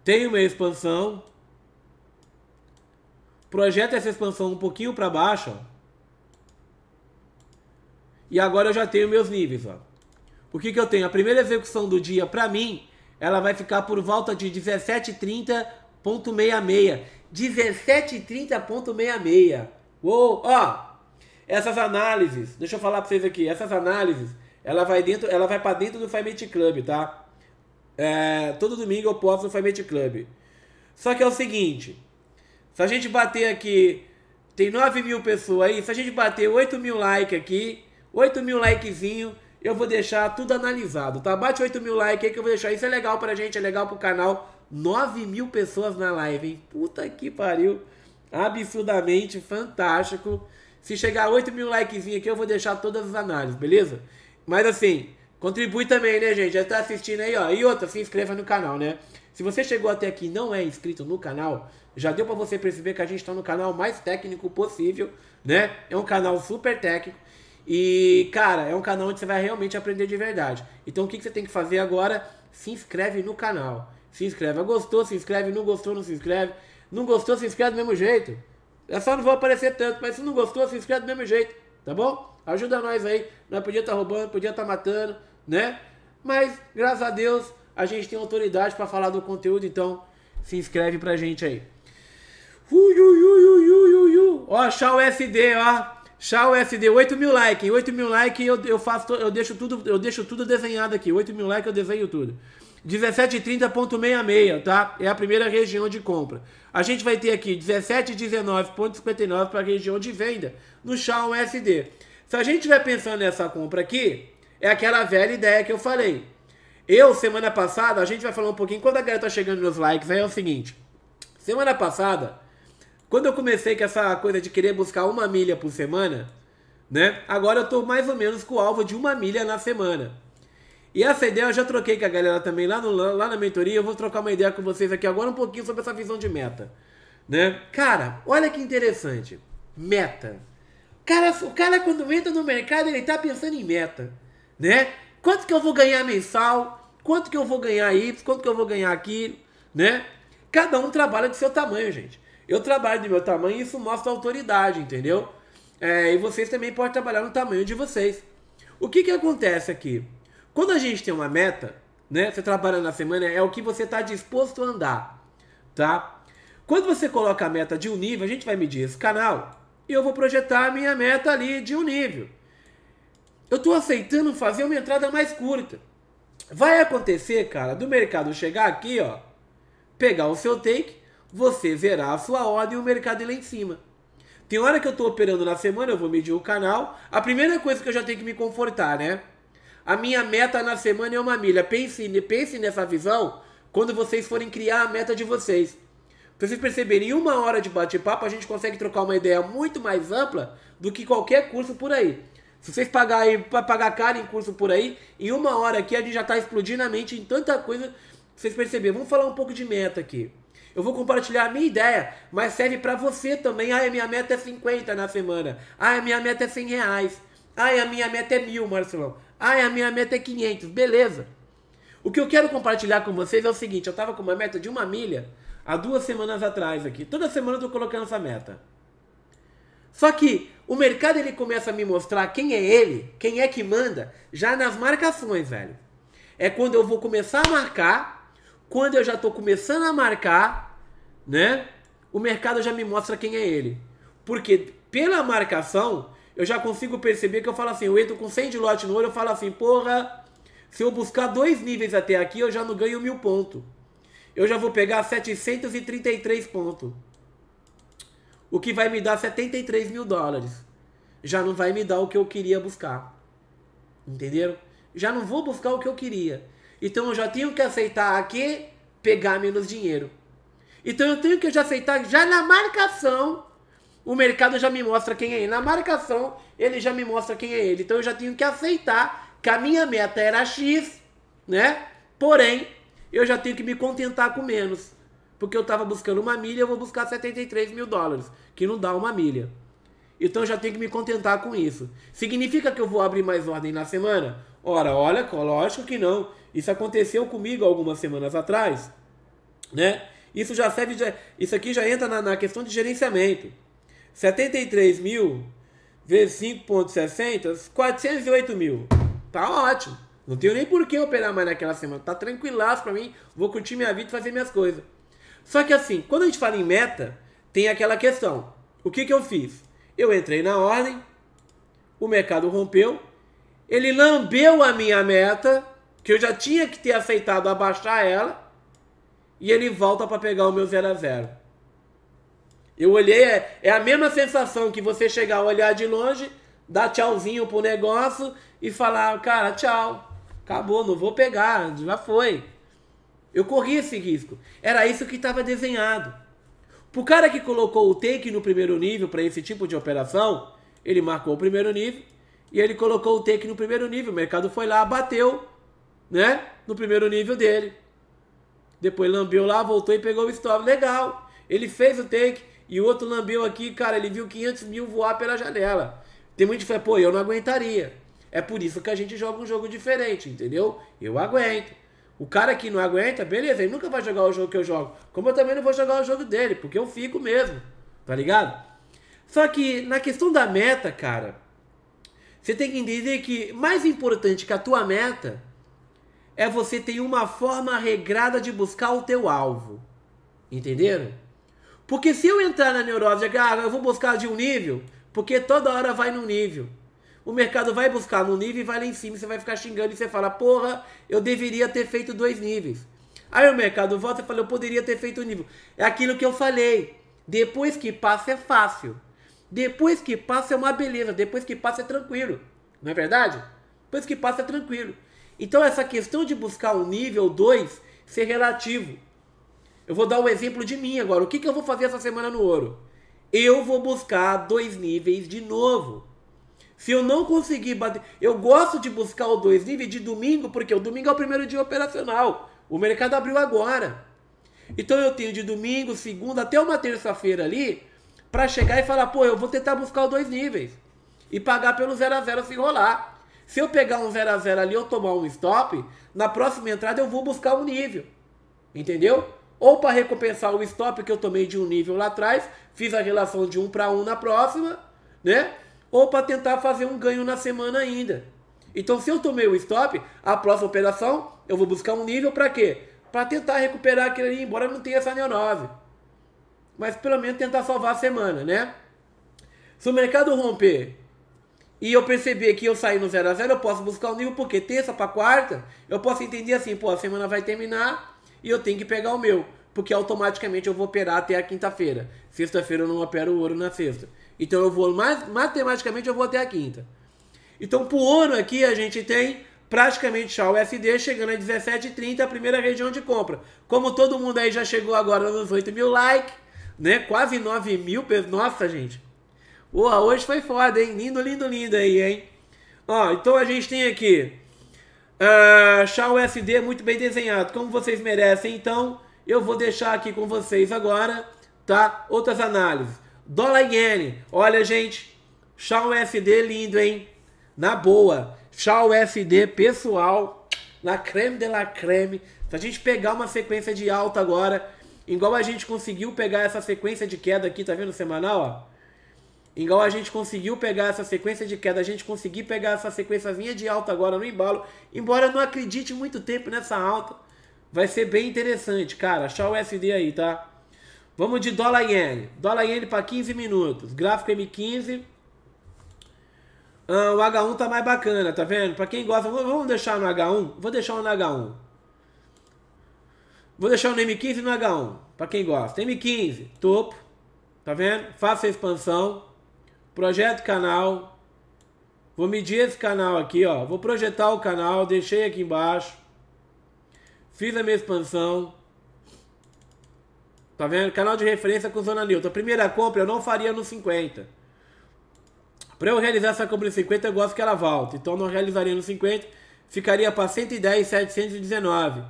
Tenho uma expansão projeta essa expansão um pouquinho para baixo, ó. E agora eu já tenho meus níveis, ó. O que que eu tenho? A primeira execução do dia, para mim, ela vai ficar por volta de 17,30.66. 17,30.66. Uou, ó. Essas análises, deixa eu falar para vocês aqui, essas análises, ela vai dentro, ela vai para dentro do Fight Club, tá? É, todo domingo eu posto no Fight Club. Só que é o seguinte, se a gente bater aqui, tem 9 mil pessoas aí, se a gente bater 8 mil likes aqui, 8 mil likezinho, eu vou deixar tudo analisado, tá? Bate 8 mil likes aí que eu vou deixar. Isso é legal pra gente, é legal pro canal. 9 mil pessoas na live, hein? Puta que pariu. Absurdamente fantástico. Se chegar a 8 mil likezinho aqui, eu vou deixar todas as análises, beleza? Mas assim, contribui também, né, gente? Já tá assistindo aí, ó. E outra, se inscreva no canal, né? Se você chegou até aqui e não é inscrito no canal, já deu para você perceber que a gente está no canal mais técnico possível, né? É um canal super técnico. E, cara, é um canal onde você vai realmente aprender de verdade. Então, o que, que você tem que fazer agora? Se inscreve no canal. Se inscreve. É gostou, se inscreve. Não gostou, não se inscreve. Não gostou, se inscreve do mesmo jeito. Eu só não vou aparecer tanto, mas se não gostou, se inscreve do mesmo jeito. Tá bom? Ajuda nós aí. Nós podia estar tá roubando, podia estar tá matando, né? Mas, graças a Deus, a gente tem autoridade para falar do conteúdo, então se inscreve pra gente aí. Ui, ui, ui, ui, ui, ui, ui. Ó, Chau SD, ó. Chau SD, 8 mil likes. 8 mil likes eu, eu faço, eu deixo tudo, eu deixo tudo desenhado aqui. 8 mil likes eu desenho tudo. 17,30.66, tá? É a primeira região de compra. A gente vai ter aqui 17,19.59 para a região de venda no Chau SD. Se a gente vai pensando nessa compra aqui, é aquela velha ideia que eu falei. Eu, semana passada, a gente vai falar um pouquinho. Quando a galera tá chegando nos likes, aí é o seguinte. Semana passada, quando eu comecei com essa coisa de querer buscar uma milha por semana, né? Agora eu tô mais ou menos com o alvo de uma milha na semana. E essa ideia eu já troquei com a galera também lá, no, lá na mentoria. Eu vou trocar uma ideia com vocês aqui agora um pouquinho sobre essa visão de meta. Né? Cara, olha que interessante. Meta. Cara, o cara quando entra no mercado, ele tá pensando em meta. Né? Quanto que eu vou ganhar mensal? Quanto que eu vou ganhar Y? Quanto que eu vou ganhar aquilo? Né? Cada um trabalha do seu tamanho, gente. Eu trabalho do meu tamanho e isso mostra autoridade, entendeu? É, e vocês também podem trabalhar no tamanho de vocês. O que, que acontece aqui? Quando a gente tem uma meta, né? Você trabalha na semana, é o que você está disposto a andar, tá? Quando você coloca a meta de um nível, a gente vai medir esse canal e eu vou projetar a minha meta ali de um nível. Eu estou aceitando fazer uma entrada mais curta. Vai acontecer, cara, do mercado chegar aqui, ó, pegar o seu take, você verá a sua ordem e o mercado ir lá em cima. Tem hora que eu estou operando na semana, eu vou medir o canal. A primeira coisa que eu já tenho que me confortar, né? A minha meta na semana é uma milha. Pense, pense nessa visão quando vocês forem criar a meta de vocês. Pra vocês perceberem, em uma hora de bate-papo a gente consegue trocar uma ideia muito mais ampla do que qualquer curso por aí. Se vocês pagarem, pagar caro em curso por aí, em uma hora aqui a gente já tá explodindo a mente em tanta coisa pra vocês perceberem. Vamos falar um pouco de meta aqui. Eu vou compartilhar a minha ideia, mas serve para você também. Ah, a minha meta é 50 na semana. Ah, a minha meta é 100 reais. Ah, a minha meta é mil, Marcelão. Ah, a minha meta é 500. Beleza. O que eu quero compartilhar com vocês é o seguinte. Eu tava com uma meta de uma milha há duas semanas atrás aqui. Toda semana eu tô colocando essa meta. Só que o mercado ele começa a me mostrar quem é ele, quem é que manda, já nas marcações, velho. É quando eu vou começar a marcar, quando eu já tô começando a marcar, né? O mercado já me mostra quem é ele. Porque pela marcação, eu já consigo perceber que eu falo assim, eu entro com 100 de lote no olho, eu falo assim, porra, se eu buscar dois níveis até aqui, eu já não ganho mil pontos. Eu já vou pegar 733 pontos o que vai me dar 73 mil dólares. Já não vai me dar o que eu queria buscar. Entenderam? Já não vou buscar o que eu queria. Então eu já tenho que aceitar aqui pegar menos dinheiro. Então eu tenho que já aceitar já na marcação. O mercado já me mostra quem é ele. Na marcação, ele já me mostra quem é ele. Então eu já tenho que aceitar que a minha meta era X, né? Porém, eu já tenho que me contentar com menos porque eu estava buscando uma milha, eu vou buscar 73 mil dólares, que não dá uma milha. Então eu já tenho que me contentar com isso. Significa que eu vou abrir mais ordem na semana? Ora, olha, lógico que não. Isso aconteceu comigo algumas semanas atrás, né? Isso já serve, de, isso aqui já entra na, na questão de gerenciamento. 73 mil vezes 5.60, 408 mil. Tá ótimo. Não tenho nem por que operar mais naquela semana. Tá tranquilaço pra mim. Vou curtir minha vida e fazer minhas coisas. Só que assim, quando a gente fala em meta, tem aquela questão. O que, que eu fiz? Eu entrei na ordem, o mercado rompeu, ele lambeu a minha meta, que eu já tinha que ter aceitado abaixar ela, e ele volta para pegar o meu 0 a 0. Eu olhei, é, é a mesma sensação que você chegar a olhar de longe, dar tchauzinho pro negócio e falar, cara, tchau, acabou, não vou pegar, já foi. Eu corri esse risco. Era isso que estava desenhado. Pro cara que colocou o take no primeiro nível para esse tipo de operação, ele marcou o primeiro nível e ele colocou o take no primeiro nível. O mercado foi lá, bateu, né? No primeiro nível dele. Depois lambeu lá, voltou e pegou o stop. Legal. Ele fez o take e o outro lambeu aqui, cara. Ele viu 500 mil voar pela janela. Tem muito que fala, pô, eu não aguentaria. É por isso que a gente joga um jogo diferente, entendeu? Eu aguento. O cara que não aguenta, beleza, ele nunca vai jogar o jogo que eu jogo. Como eu também não vou jogar o jogo dele, porque eu fico mesmo, tá ligado? Só que na questão da meta, cara, você tem que entender que mais importante que a tua meta é você ter uma forma regrada de buscar o teu alvo. Entenderam? Porque se eu entrar na neurose, ah, eu vou buscar de um nível, porque toda hora vai num nível o mercado vai buscar no nível e vai lá em cima, você vai ficar xingando e você fala, porra, eu deveria ter feito dois níveis. Aí o mercado volta e fala, eu poderia ter feito um nível. É aquilo que eu falei. Depois que passa é fácil. Depois que passa é uma beleza. Depois que passa é tranquilo. Não é verdade? Depois que passa é tranquilo. Então essa questão de buscar um nível 2 ser relativo. Eu vou dar um exemplo de mim agora. O que, que eu vou fazer essa semana no ouro? Eu vou buscar dois níveis de novo. Se eu não conseguir bater. Eu gosto de buscar o 2 níveis de domingo, porque o domingo é o primeiro dia operacional. O mercado abriu agora. Então eu tenho de domingo, segunda, até uma terça-feira ali, para chegar e falar, pô, eu vou tentar buscar os dois níveis. E pagar pelo 0 a 0 se rolar. Se eu pegar um 0 a 0 ali ou tomar um stop, na próxima entrada eu vou buscar um nível. Entendeu? Ou para recompensar o stop que eu tomei de um nível lá atrás, fiz a relação de 1 um para 1 um na próxima, né? ou para tentar fazer um ganho na semana ainda. Então, se eu tomei o stop, a próxima operação eu vou buscar um nível para quê? Para tentar recuperar aquilo ali, embora não tenha essa neonose. Mas pelo menos tentar salvar a semana, né? Se o mercado romper e eu perceber que eu saí no 0 a 0 eu posso buscar um nível, porque terça para quarta, eu posso entender assim, pô, a semana vai terminar e eu tenho que pegar o meu, porque automaticamente eu vou operar até a quinta-feira. Sexta-feira eu não opero o ouro na sexta. Então eu vou matematicamente eu vou até a quinta. Então por ano aqui a gente tem praticamente já o FD chegando a 17,30 a primeira região de compra. Como todo mundo aí já chegou agora nos 8 mil likes, né? Quase 9 mil, nossa gente. Uou, hoje foi foda, hein? Lindo, lindo, lindo aí, hein? Ó, então a gente tem aqui uh, ah, USD muito bem desenhado, como vocês merecem. Então eu vou deixar aqui com vocês agora, tá? Outras análises. Dólar iene. Olha, gente. Chau FD lindo, hein? Na boa. Chau FD pessoal. Na creme de la creme. Se a gente pegar uma sequência de alta agora, igual a gente conseguiu pegar essa sequência de queda aqui, tá vendo? Semanal, ó. Igual a gente conseguiu pegar essa sequência de queda, a gente conseguiu pegar essa sequenciazinha de alta agora no embalo. Embora eu não acredite muito tempo nessa alta, vai ser bem interessante, cara. Achar o SD aí, tá? Vamos de dólar iene. Dólar iene para 15 minutos. Gráfico M15. Ah, o H1 tá mais bacana, tá vendo? Para quem gosta, vamos deixar no H1? Vou deixar no H1. Vou deixar no M15 e no H1, para quem gosta. M15, topo. Tá vendo? Faça a expansão. Projeto canal. Vou medir esse canal aqui, ó. Vou projetar o canal, deixei aqui embaixo. Fiz a minha expansão. Tá vendo? Canal de referência com Zona Newton. A primeira compra eu não faria no 50. Para eu realizar essa compra no 50, eu gosto que ela volte. Então eu não realizaria no 50. Ficaria para 110,719.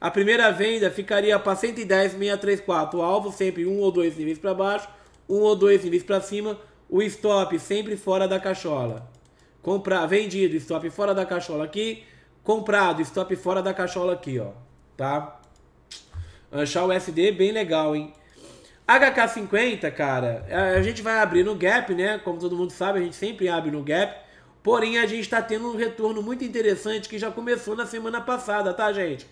A primeira venda ficaria para 110,634. Alvo sempre um ou dois níveis para baixo, um ou dois níveis para cima. O stop sempre fora da cachola. Comprar, vendido, stop fora da cachola aqui. Comprado, stop fora da cachola aqui, ó. Tá? Achar o FD bem legal, hein? HK50, cara, a gente vai abrir no gap, né? Como todo mundo sabe, a gente sempre abre no gap. Porém, a gente está tendo um retorno muito interessante que já começou na semana passada, tá, gente?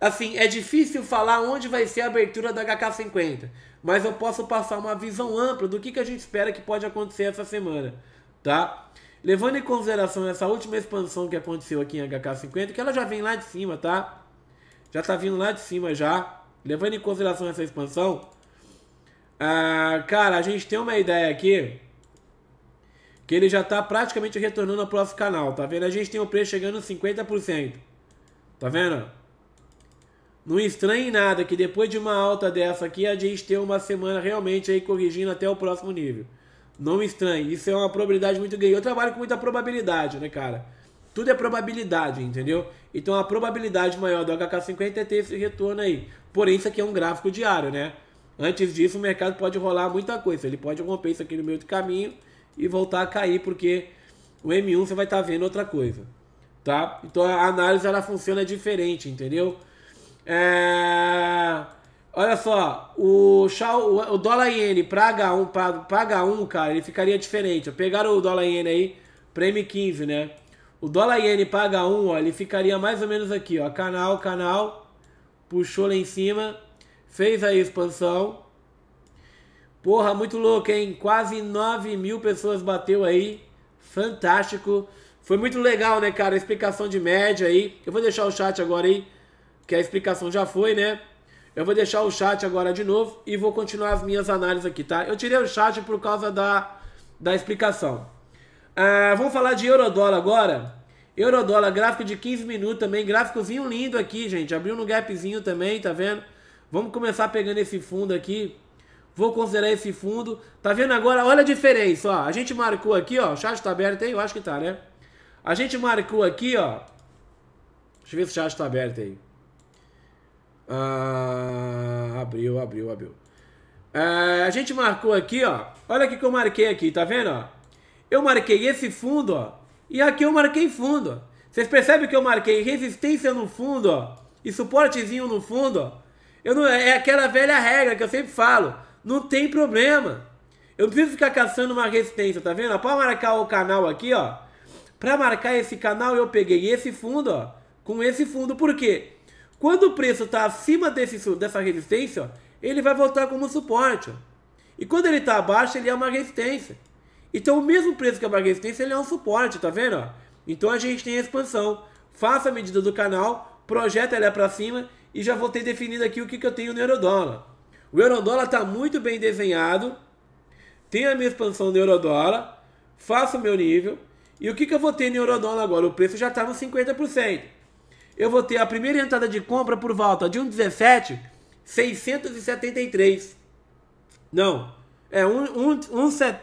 Assim, é difícil falar onde vai ser a abertura da HK50, mas eu posso passar uma visão ampla do que, que a gente espera que pode acontecer essa semana, tá? Levando em consideração essa última expansão que aconteceu aqui em HK50, que ela já vem lá de cima, tá? já tá vindo lá de cima já. Levando em consideração essa expansão. Ah, cara, a gente tem uma ideia aqui. Que ele já tá praticamente retornando ao próximo canal, tá vendo? A gente tem o preço chegando 50%. Tá vendo? Não estranhe nada que depois de uma alta dessa aqui, a gente tem uma semana realmente aí corrigindo até o próximo nível. Não estranhe. Isso é uma probabilidade muito grande. Eu trabalho com muita probabilidade, né, cara? Tudo é probabilidade, entendeu? Então a probabilidade maior do HK50 é ter esse retorno aí. Porém, isso aqui é um gráfico diário, né? Antes disso, o mercado pode rolar muita coisa. Ele pode romper isso aqui no meio do caminho e voltar a cair, porque o M1 você vai estar tá vendo outra coisa, tá? Então a análise ela funciona diferente, entendeu? É... Olha só, o, o dólar iene para H1, para H1, cara, ele ficaria diferente. Pegaram o dólar iene aí para M15, né? O dólar iene paga 1, um, ó, ele ficaria mais ou menos aqui, ó, canal, canal, puxou lá em cima, fez a expansão. Porra, muito louco, hein? Quase 9 mil pessoas bateu aí, fantástico. Foi muito legal, né, cara, a explicação de média aí. Eu vou deixar o chat agora aí, que a explicação já foi, né? Eu vou deixar o chat agora de novo e vou continuar as minhas análises aqui, tá? Eu tirei o chat por causa da, da explicação. Ah, vamos falar de eurodólar agora. Eurodólar, gráfico de 15 minutos também. Gráficozinho lindo aqui, gente. Abriu no gapzinho também, tá vendo? Vamos começar pegando esse fundo aqui. Vou considerar esse fundo. Tá vendo agora? Olha a diferença, ó. A gente marcou aqui, ó. O chat tá aberto aí? Eu acho que tá, né? A gente marcou aqui, ó. Deixa eu ver se o chat tá aberto aí. Ah, abriu, abriu, abriu. Ah, a gente marcou aqui, ó. Olha o que eu marquei aqui, tá vendo, ó? Eu marquei esse fundo, ó. E aqui eu marquei fundo. Vocês percebem que eu marquei resistência no fundo, ó. E suportezinho no fundo, ó. Eu não, é, é aquela velha regra que eu sempre falo. Não tem problema. Eu não preciso ficar caçando uma resistência, tá vendo? Para marcar o canal aqui, ó. Para marcar esse canal, eu peguei esse fundo, ó. Com esse fundo. Por quê? Quando o preço está acima desse, dessa resistência, ó, ele vai voltar como suporte. Ó. E quando ele está abaixo, ele é uma resistência. Então o mesmo preço que a barra se ele é um suporte, tá vendo? Então a gente tem a expansão. Faça a medida do canal, projeta ela para cima e já vou ter definido aqui o que, que eu tenho no eurodólar. O eurodólar está muito bem desenhado. Tem a minha expansão no eurodólar. Faço o meu nível. E o que, que eu vou ter no eurodólar agora? O preço já está no 50%. Eu vou ter a primeira entrada de compra por volta de 673. Não, é 1,17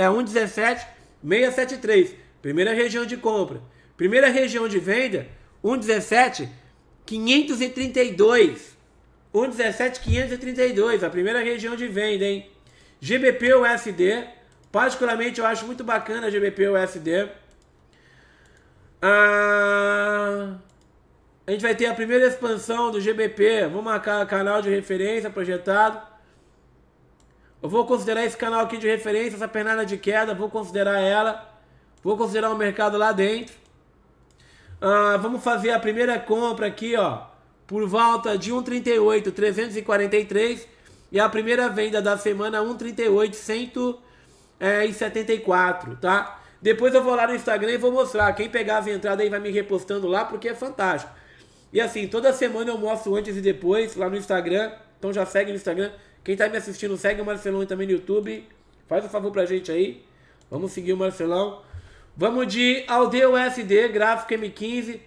é 1,17673. Primeira região de compra. Primeira região de venda, 1,17532. 1,17532, a primeira região de venda, hein? GBP USD, particularmente eu acho muito bacana GBP USD. Ah, a gente vai ter a primeira expansão do GBP. Vou marcar canal de referência projetado. Eu vou considerar esse canal aqui de referência, essa pernada de queda, vou considerar ela. Vou considerar o mercado lá dentro. Ah, vamos fazer a primeira compra aqui, ó. Por volta de 1,38, 343. E a primeira venda da semana, 1,38174, tá? Depois eu vou lá no Instagram e vou mostrar. Quem pegar as entradas aí vai me repostando lá, porque é fantástico. E assim, toda semana eu mostro antes e depois lá no Instagram. Então já segue no Instagram. Quem está me assistindo, segue o Marcelão também no YouTube. Faz um favor pra gente aí. Vamos seguir o Marcelão. Vamos de Aldeu gráfico M15.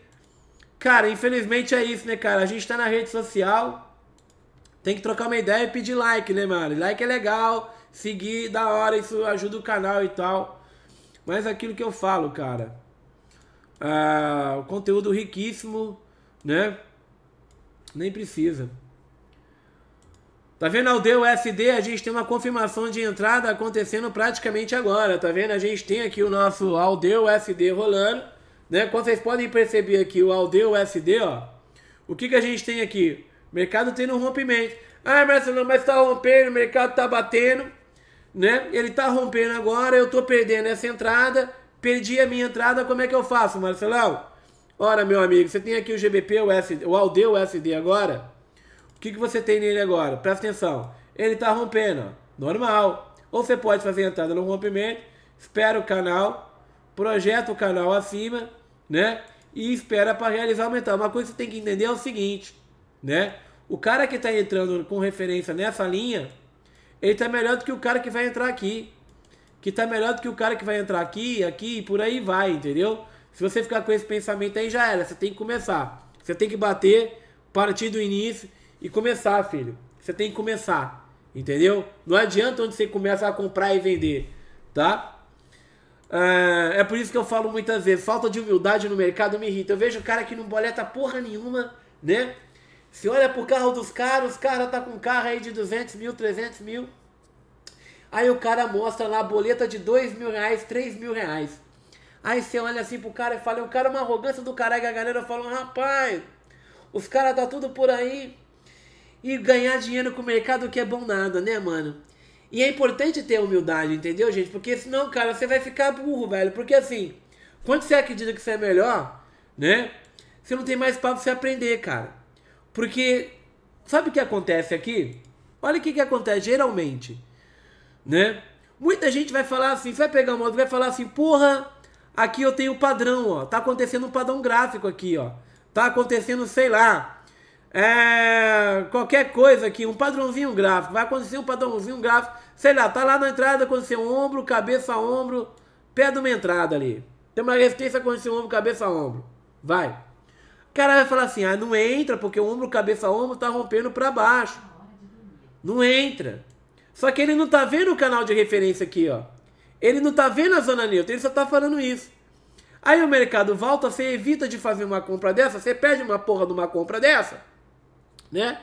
Cara, infelizmente é isso, né, cara? A gente tá na rede social. Tem que trocar uma ideia e pedir like, né, mano? Like é legal. Seguir, da hora, isso ajuda o canal e tal. Mas é aquilo que eu falo, cara. Ah, conteúdo riquíssimo, né? Nem precisa. Tá vendo, Aldeu, USD a gente tem uma confirmação de entrada acontecendo praticamente agora, tá vendo? A gente tem aqui o nosso Aldeu USD rolando, né? Como vocês podem perceber aqui, o Aldeu USD ó. O que que a gente tem aqui? O mercado tendo um rompimento. Ah, Marcelo, mas tá rompendo, o mercado tá batendo, né? Ele tá rompendo agora, eu tô perdendo essa entrada, perdi a minha entrada, como é que eu faço, Marcelão? Ora, meu amigo, você tem aqui o GBP, o, SD, o Aldeu USD agora que, que você tem nele agora? Presta atenção. Ele está rompendo, normal. Ou você pode fazer entrada no rompimento, espera o canal, projeta o canal acima, né? E espera para realizar aumentar. Uma coisa que você tem que entender é o seguinte, né? O cara que está entrando com referência nessa linha, ele está melhor do que o cara que vai entrar aqui. Que está melhor do que o cara que vai entrar aqui, aqui e por aí vai, entendeu? Se você ficar com esse pensamento aí, já era. Você tem que começar. Você tem que bater, partir do início e começar, filho. Você tem que começar, entendeu? Não adianta onde você começa a comprar e vender, tá? É, é por isso que eu falo muitas vezes, falta de humildade no mercado me irrita. Eu vejo o cara que não boleta porra nenhuma, né? Se olha pro carro dos caras, os caras tá com um carro aí de 200 mil, 300 mil. Aí o cara mostra lá a boleta de 2 mil reais, 3 mil reais. Aí você olha assim pro cara e fala, o é cara é uma arrogância do caralho. A galera fala, rapaz, os caras tá tudo por aí e ganhar dinheiro com o mercado que é bom nada, né, mano? E é importante ter humildade, entendeu, gente? Porque senão, cara, você vai ficar burro, velho. Porque assim, quando você acredita que você é melhor, né? Você não tem mais papo pra você aprender, cara. Porque sabe o que acontece aqui? Olha o que, que acontece geralmente, né? Muita gente vai falar assim, você vai pegar uma vai falar assim, porra, aqui eu tenho padrão, ó. Tá acontecendo um padrão gráfico aqui, ó. Tá acontecendo, sei lá, é, qualquer coisa aqui, um padrãozinho gráfico, vai acontecer um padrãozinho gráfico, sei lá, tá lá na entrada, acontecer um ombro, cabeça, ombro, pé de uma entrada ali. Tem uma resistência, acontecer um ombro, cabeça, ombro. Vai. O cara vai falar assim, ah, não entra, porque o ombro, cabeça, ombro tá rompendo para baixo. Não entra. Só que ele não tá vendo o canal de referência aqui, ó. Ele não tá vendo a zona neutra, ele só tá falando isso. Aí o mercado volta, você evita de fazer uma compra dessa, você perde uma porra de uma compra dessa né?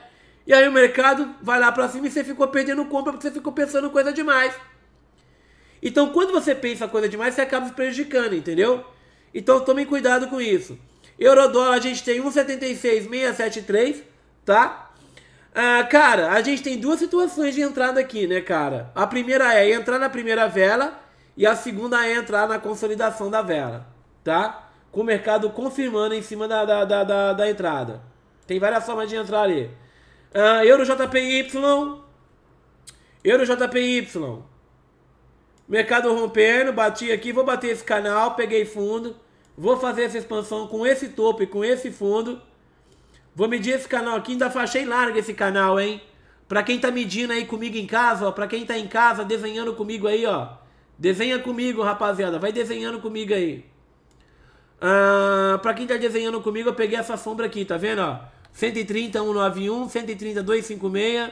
E aí o mercado vai lá para cima e você ficou perdendo compra porque você ficou pensando coisa demais. Então quando você pensa coisa demais, você acaba se prejudicando, entendeu? Então tomem cuidado com isso. eurodóla a gente tem 1,76673, tá? Ah, cara, a gente tem duas situações de entrada aqui, né, cara? A primeira é entrar na primeira vela e a segunda é entrar na consolidação da vela, tá? Com o mercado confirmando em cima da, da, da, da, da entrada. Tem várias formas de entrar ali. Uh, Euro JPY. Euro JPY. Mercado rompendo, bati aqui, vou bater esse canal, peguei fundo. Vou fazer essa expansão com esse topo e com esse fundo. Vou medir esse canal aqui, ainda fachei larga esse canal, hein? Pra quem tá medindo aí comigo em casa, ó, pra quem tá em casa desenhando comigo aí, ó. Desenha comigo, rapaziada, vai desenhando comigo aí. Ah, pra quem tá desenhando comigo, eu peguei essa sombra aqui, tá vendo, ó? 130191, 130256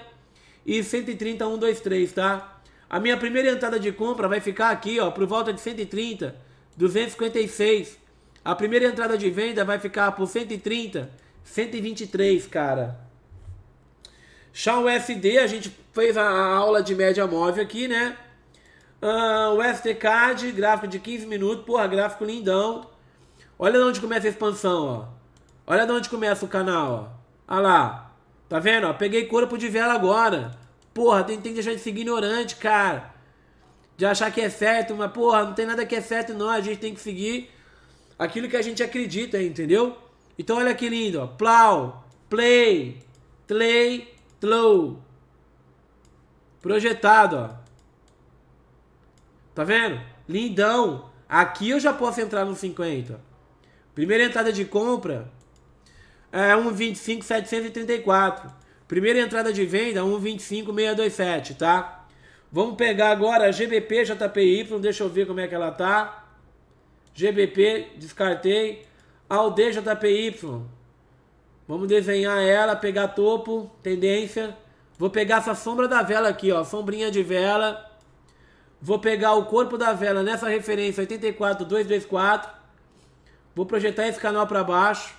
e 130123, tá? A minha primeira entrada de compra vai ficar aqui, ó, por volta de 130 256. A primeira entrada de venda vai ficar por 130 123, cara. Já o SD, a gente fez a aula de média móvel aqui, né? Uh, o STCAD, gráfico de 15 minutos, porra, gráfico lindão. Olha onde começa a expansão, ó. Olha de onde começa o canal, ó. Olha lá. Tá vendo? Ó, peguei corpo de vela agora. Porra, tem, tem que deixar de ser ignorante, cara. De achar que é certo, mas porra, não tem nada que é certo não. A gente tem que seguir aquilo que a gente acredita, entendeu? Então olha que lindo, ó. Plau, play, play, tlow. Projetado, ó. Tá vendo? Lindão. Aqui eu já posso entrar no 50. Primeira entrada de compra, é 1,25,734. Primeira entrada de venda, 1,25,627, tá? Vamos pegar agora a GBP JPY, deixa eu ver como é que ela tá. GBP, descartei. Alde JPY. Vamos desenhar ela, pegar topo, tendência. Vou pegar essa sombra da vela aqui, ó, sombrinha de vela. Vou pegar o corpo da vela nessa referência 84224. Vou projetar esse canal para baixo.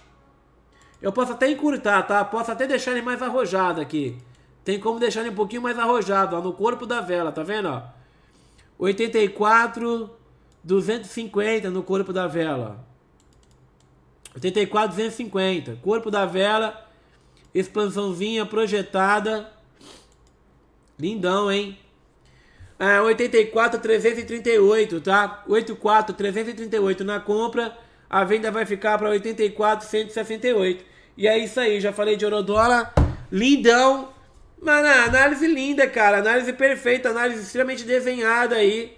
Eu posso até encurtar, tá? Posso até deixar ele mais arrojado aqui. Tem como deixar ele um pouquinho mais arrojado, ó, no corpo da vela, tá vendo, ó? 84, 250 no corpo da vela, ó. 84, 250. Corpo da vela, expansãozinha projetada. Lindão, hein? É, 84, 338, tá? 84, 338 na compra. A venda vai ficar para 84, 168. E é isso aí, já falei de Orodola. Lindão. Mano, análise linda, cara. Análise perfeita, análise extremamente desenhada aí.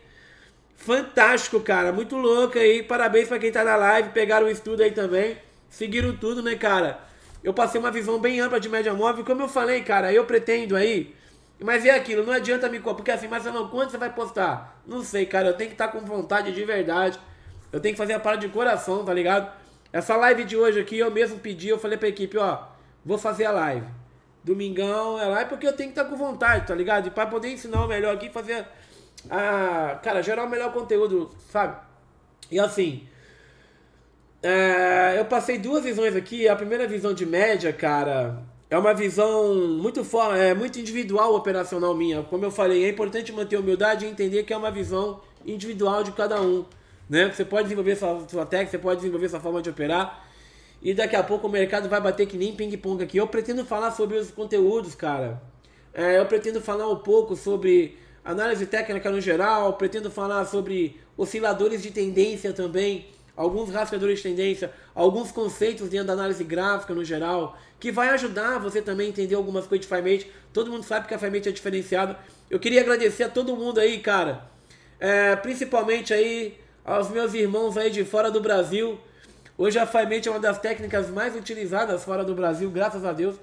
Fantástico, cara. Muito louco aí. Parabéns pra quem tá na live. Pegaram o estudo aí também. Seguiram tudo, né, cara? Eu passei uma visão bem ampla de média móvel. Como eu falei, cara, eu pretendo aí. Mas é aquilo, não adianta me copiar. Porque assim, mas não, quando você vai postar? Não sei, cara. Eu tenho que estar tá com vontade de verdade. Eu tenho que fazer a parada de coração, tá ligado? Essa live de hoje aqui, eu mesmo pedi, eu falei pra equipe, ó, vou fazer a live. Domingão é live é porque eu tenho que estar tá com vontade, tá ligado? E pra poder ensinar o melhor aqui, fazer a... Cara, gerar o melhor conteúdo, sabe? E assim... É, eu passei duas visões aqui. A primeira visão de média, cara, é uma visão muito fora, é muito individual operacional minha. Como eu falei, é importante manter humildade e entender que é uma visão individual de cada um né? Você pode desenvolver sua, sua técnica, você pode desenvolver sua forma de operar. E daqui a pouco o mercado vai bater que nem ping-pong aqui. Eu pretendo falar sobre os conteúdos, cara. É, eu pretendo falar um pouco sobre análise técnica no geral, pretendo falar sobre osciladores de tendência também, alguns rastreadores de tendência, alguns conceitos dentro da análise gráfica no geral, que vai ajudar você também a entender algumas coisas de FireMate. Todo mundo sabe que a FireMate é diferenciada. Eu queria agradecer a todo mundo aí, cara. É, principalmente aí aos meus irmãos aí de fora do Brasil. Hoje a FiMate é uma das técnicas mais utilizadas fora do Brasil, graças a Deus.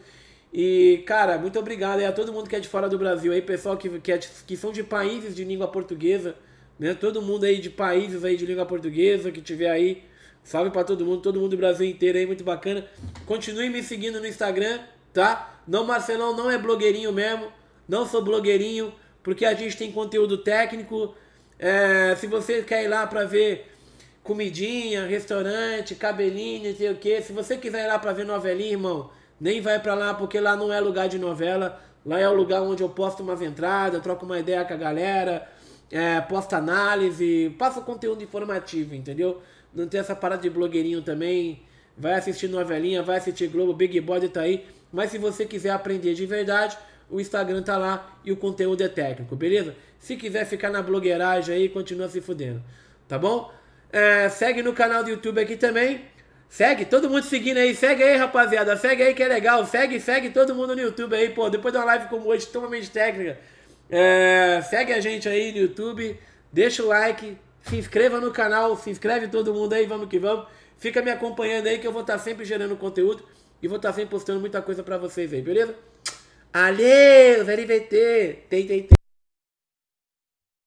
E, cara, muito obrigado aí a todo mundo que é de fora do Brasil, aí, pessoal que, que, é, que são de países de língua portuguesa, né? Todo mundo aí de países aí de língua portuguesa que tiver aí. Salve para todo mundo, todo mundo do Brasil inteiro aí, muito bacana. Continue me seguindo no Instagram, tá? Não, Marcelão não é blogueirinho mesmo, não sou blogueirinho, porque a gente tem conteúdo técnico, é, se você quer ir lá para ver comidinha, restaurante, cabelinho, não sei o que, se você quiser ir lá para ver novelinha, irmão, nem vai para lá porque lá não é lugar de novela. Lá é o lugar onde eu posto umas entradas, troco uma ideia com a galera, é, posto análise, passo conteúdo informativo, entendeu? Não tem essa parada de blogueirinho também. Vai assistir novelinha, vai assistir Globo, Big Body tá aí. Mas se você quiser aprender de verdade, o Instagram tá lá e o conteúdo é técnico, beleza? Se quiser ficar na blogueiragem aí, continua se fudendo, tá bom? É, segue no canal do YouTube aqui também. Segue, todo mundo seguindo aí, segue aí, rapaziada, segue aí que é legal, segue, segue todo mundo no YouTube aí, pô, depois de uma live como hoje, totalmente técnica, é, segue a gente aí no YouTube, deixa o like, se inscreva no canal, se inscreve todo mundo aí, vamos que vamos, fica me acompanhando aí que eu vou estar tá sempre gerando conteúdo e vou estar tá sempre postando muita coisa pra vocês aí, beleza? Alê, LVT, tem, tem, tem.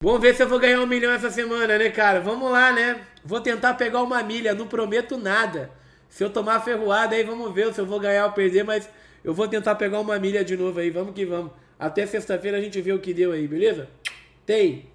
Vamos ver se eu vou ganhar um milhão essa semana, né, cara? Vamos lá, né? Vou tentar pegar uma milha, não prometo nada. Se eu tomar ferroada aí, vamos ver se eu vou ganhar ou perder, mas eu vou tentar pegar uma milha de novo aí. Vamos que vamos. Até sexta-feira a gente vê o que deu aí, beleza? Tem.